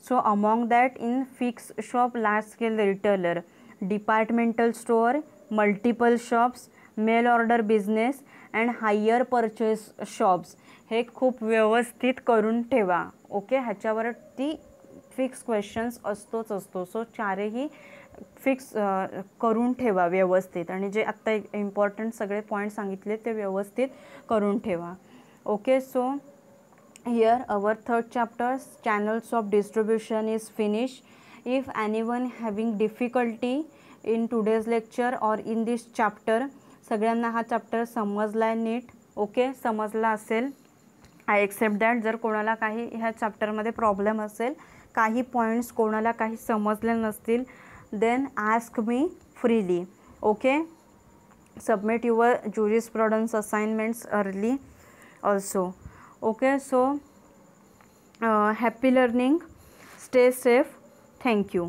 so among that in fix shop large scale retailer departmental store multiple shops mail order business and hire purchase shops हे खूप व्यवस्थित करून ठेवा okay ह्याच्यावर ती fix questions असतोच असतो so चारही फिक्स करून ठेवा व्यवस्थित आणि जे आत्ता इम्पॉर्टंट सगळे पॉईंट सांगितले ते व्यवस्थित करून ठेवा okay so here our third chapter channels of distribution is finish if any one having difficulty in today's lecture or in this chapter सगळ्यांना हा चॅप्टर समजला आहे नीट ओके समजला असेल आय एक्सेप्ट दॅट जर कोणाला काही ह्या चॅप्टरमध्ये प्रॉब्लेम असेल काही पॉईंट्स कोणाला काही समजले नसतील then ask me freely okay submit your jurisprudence assignments early also okay so happy learning stay safe thank you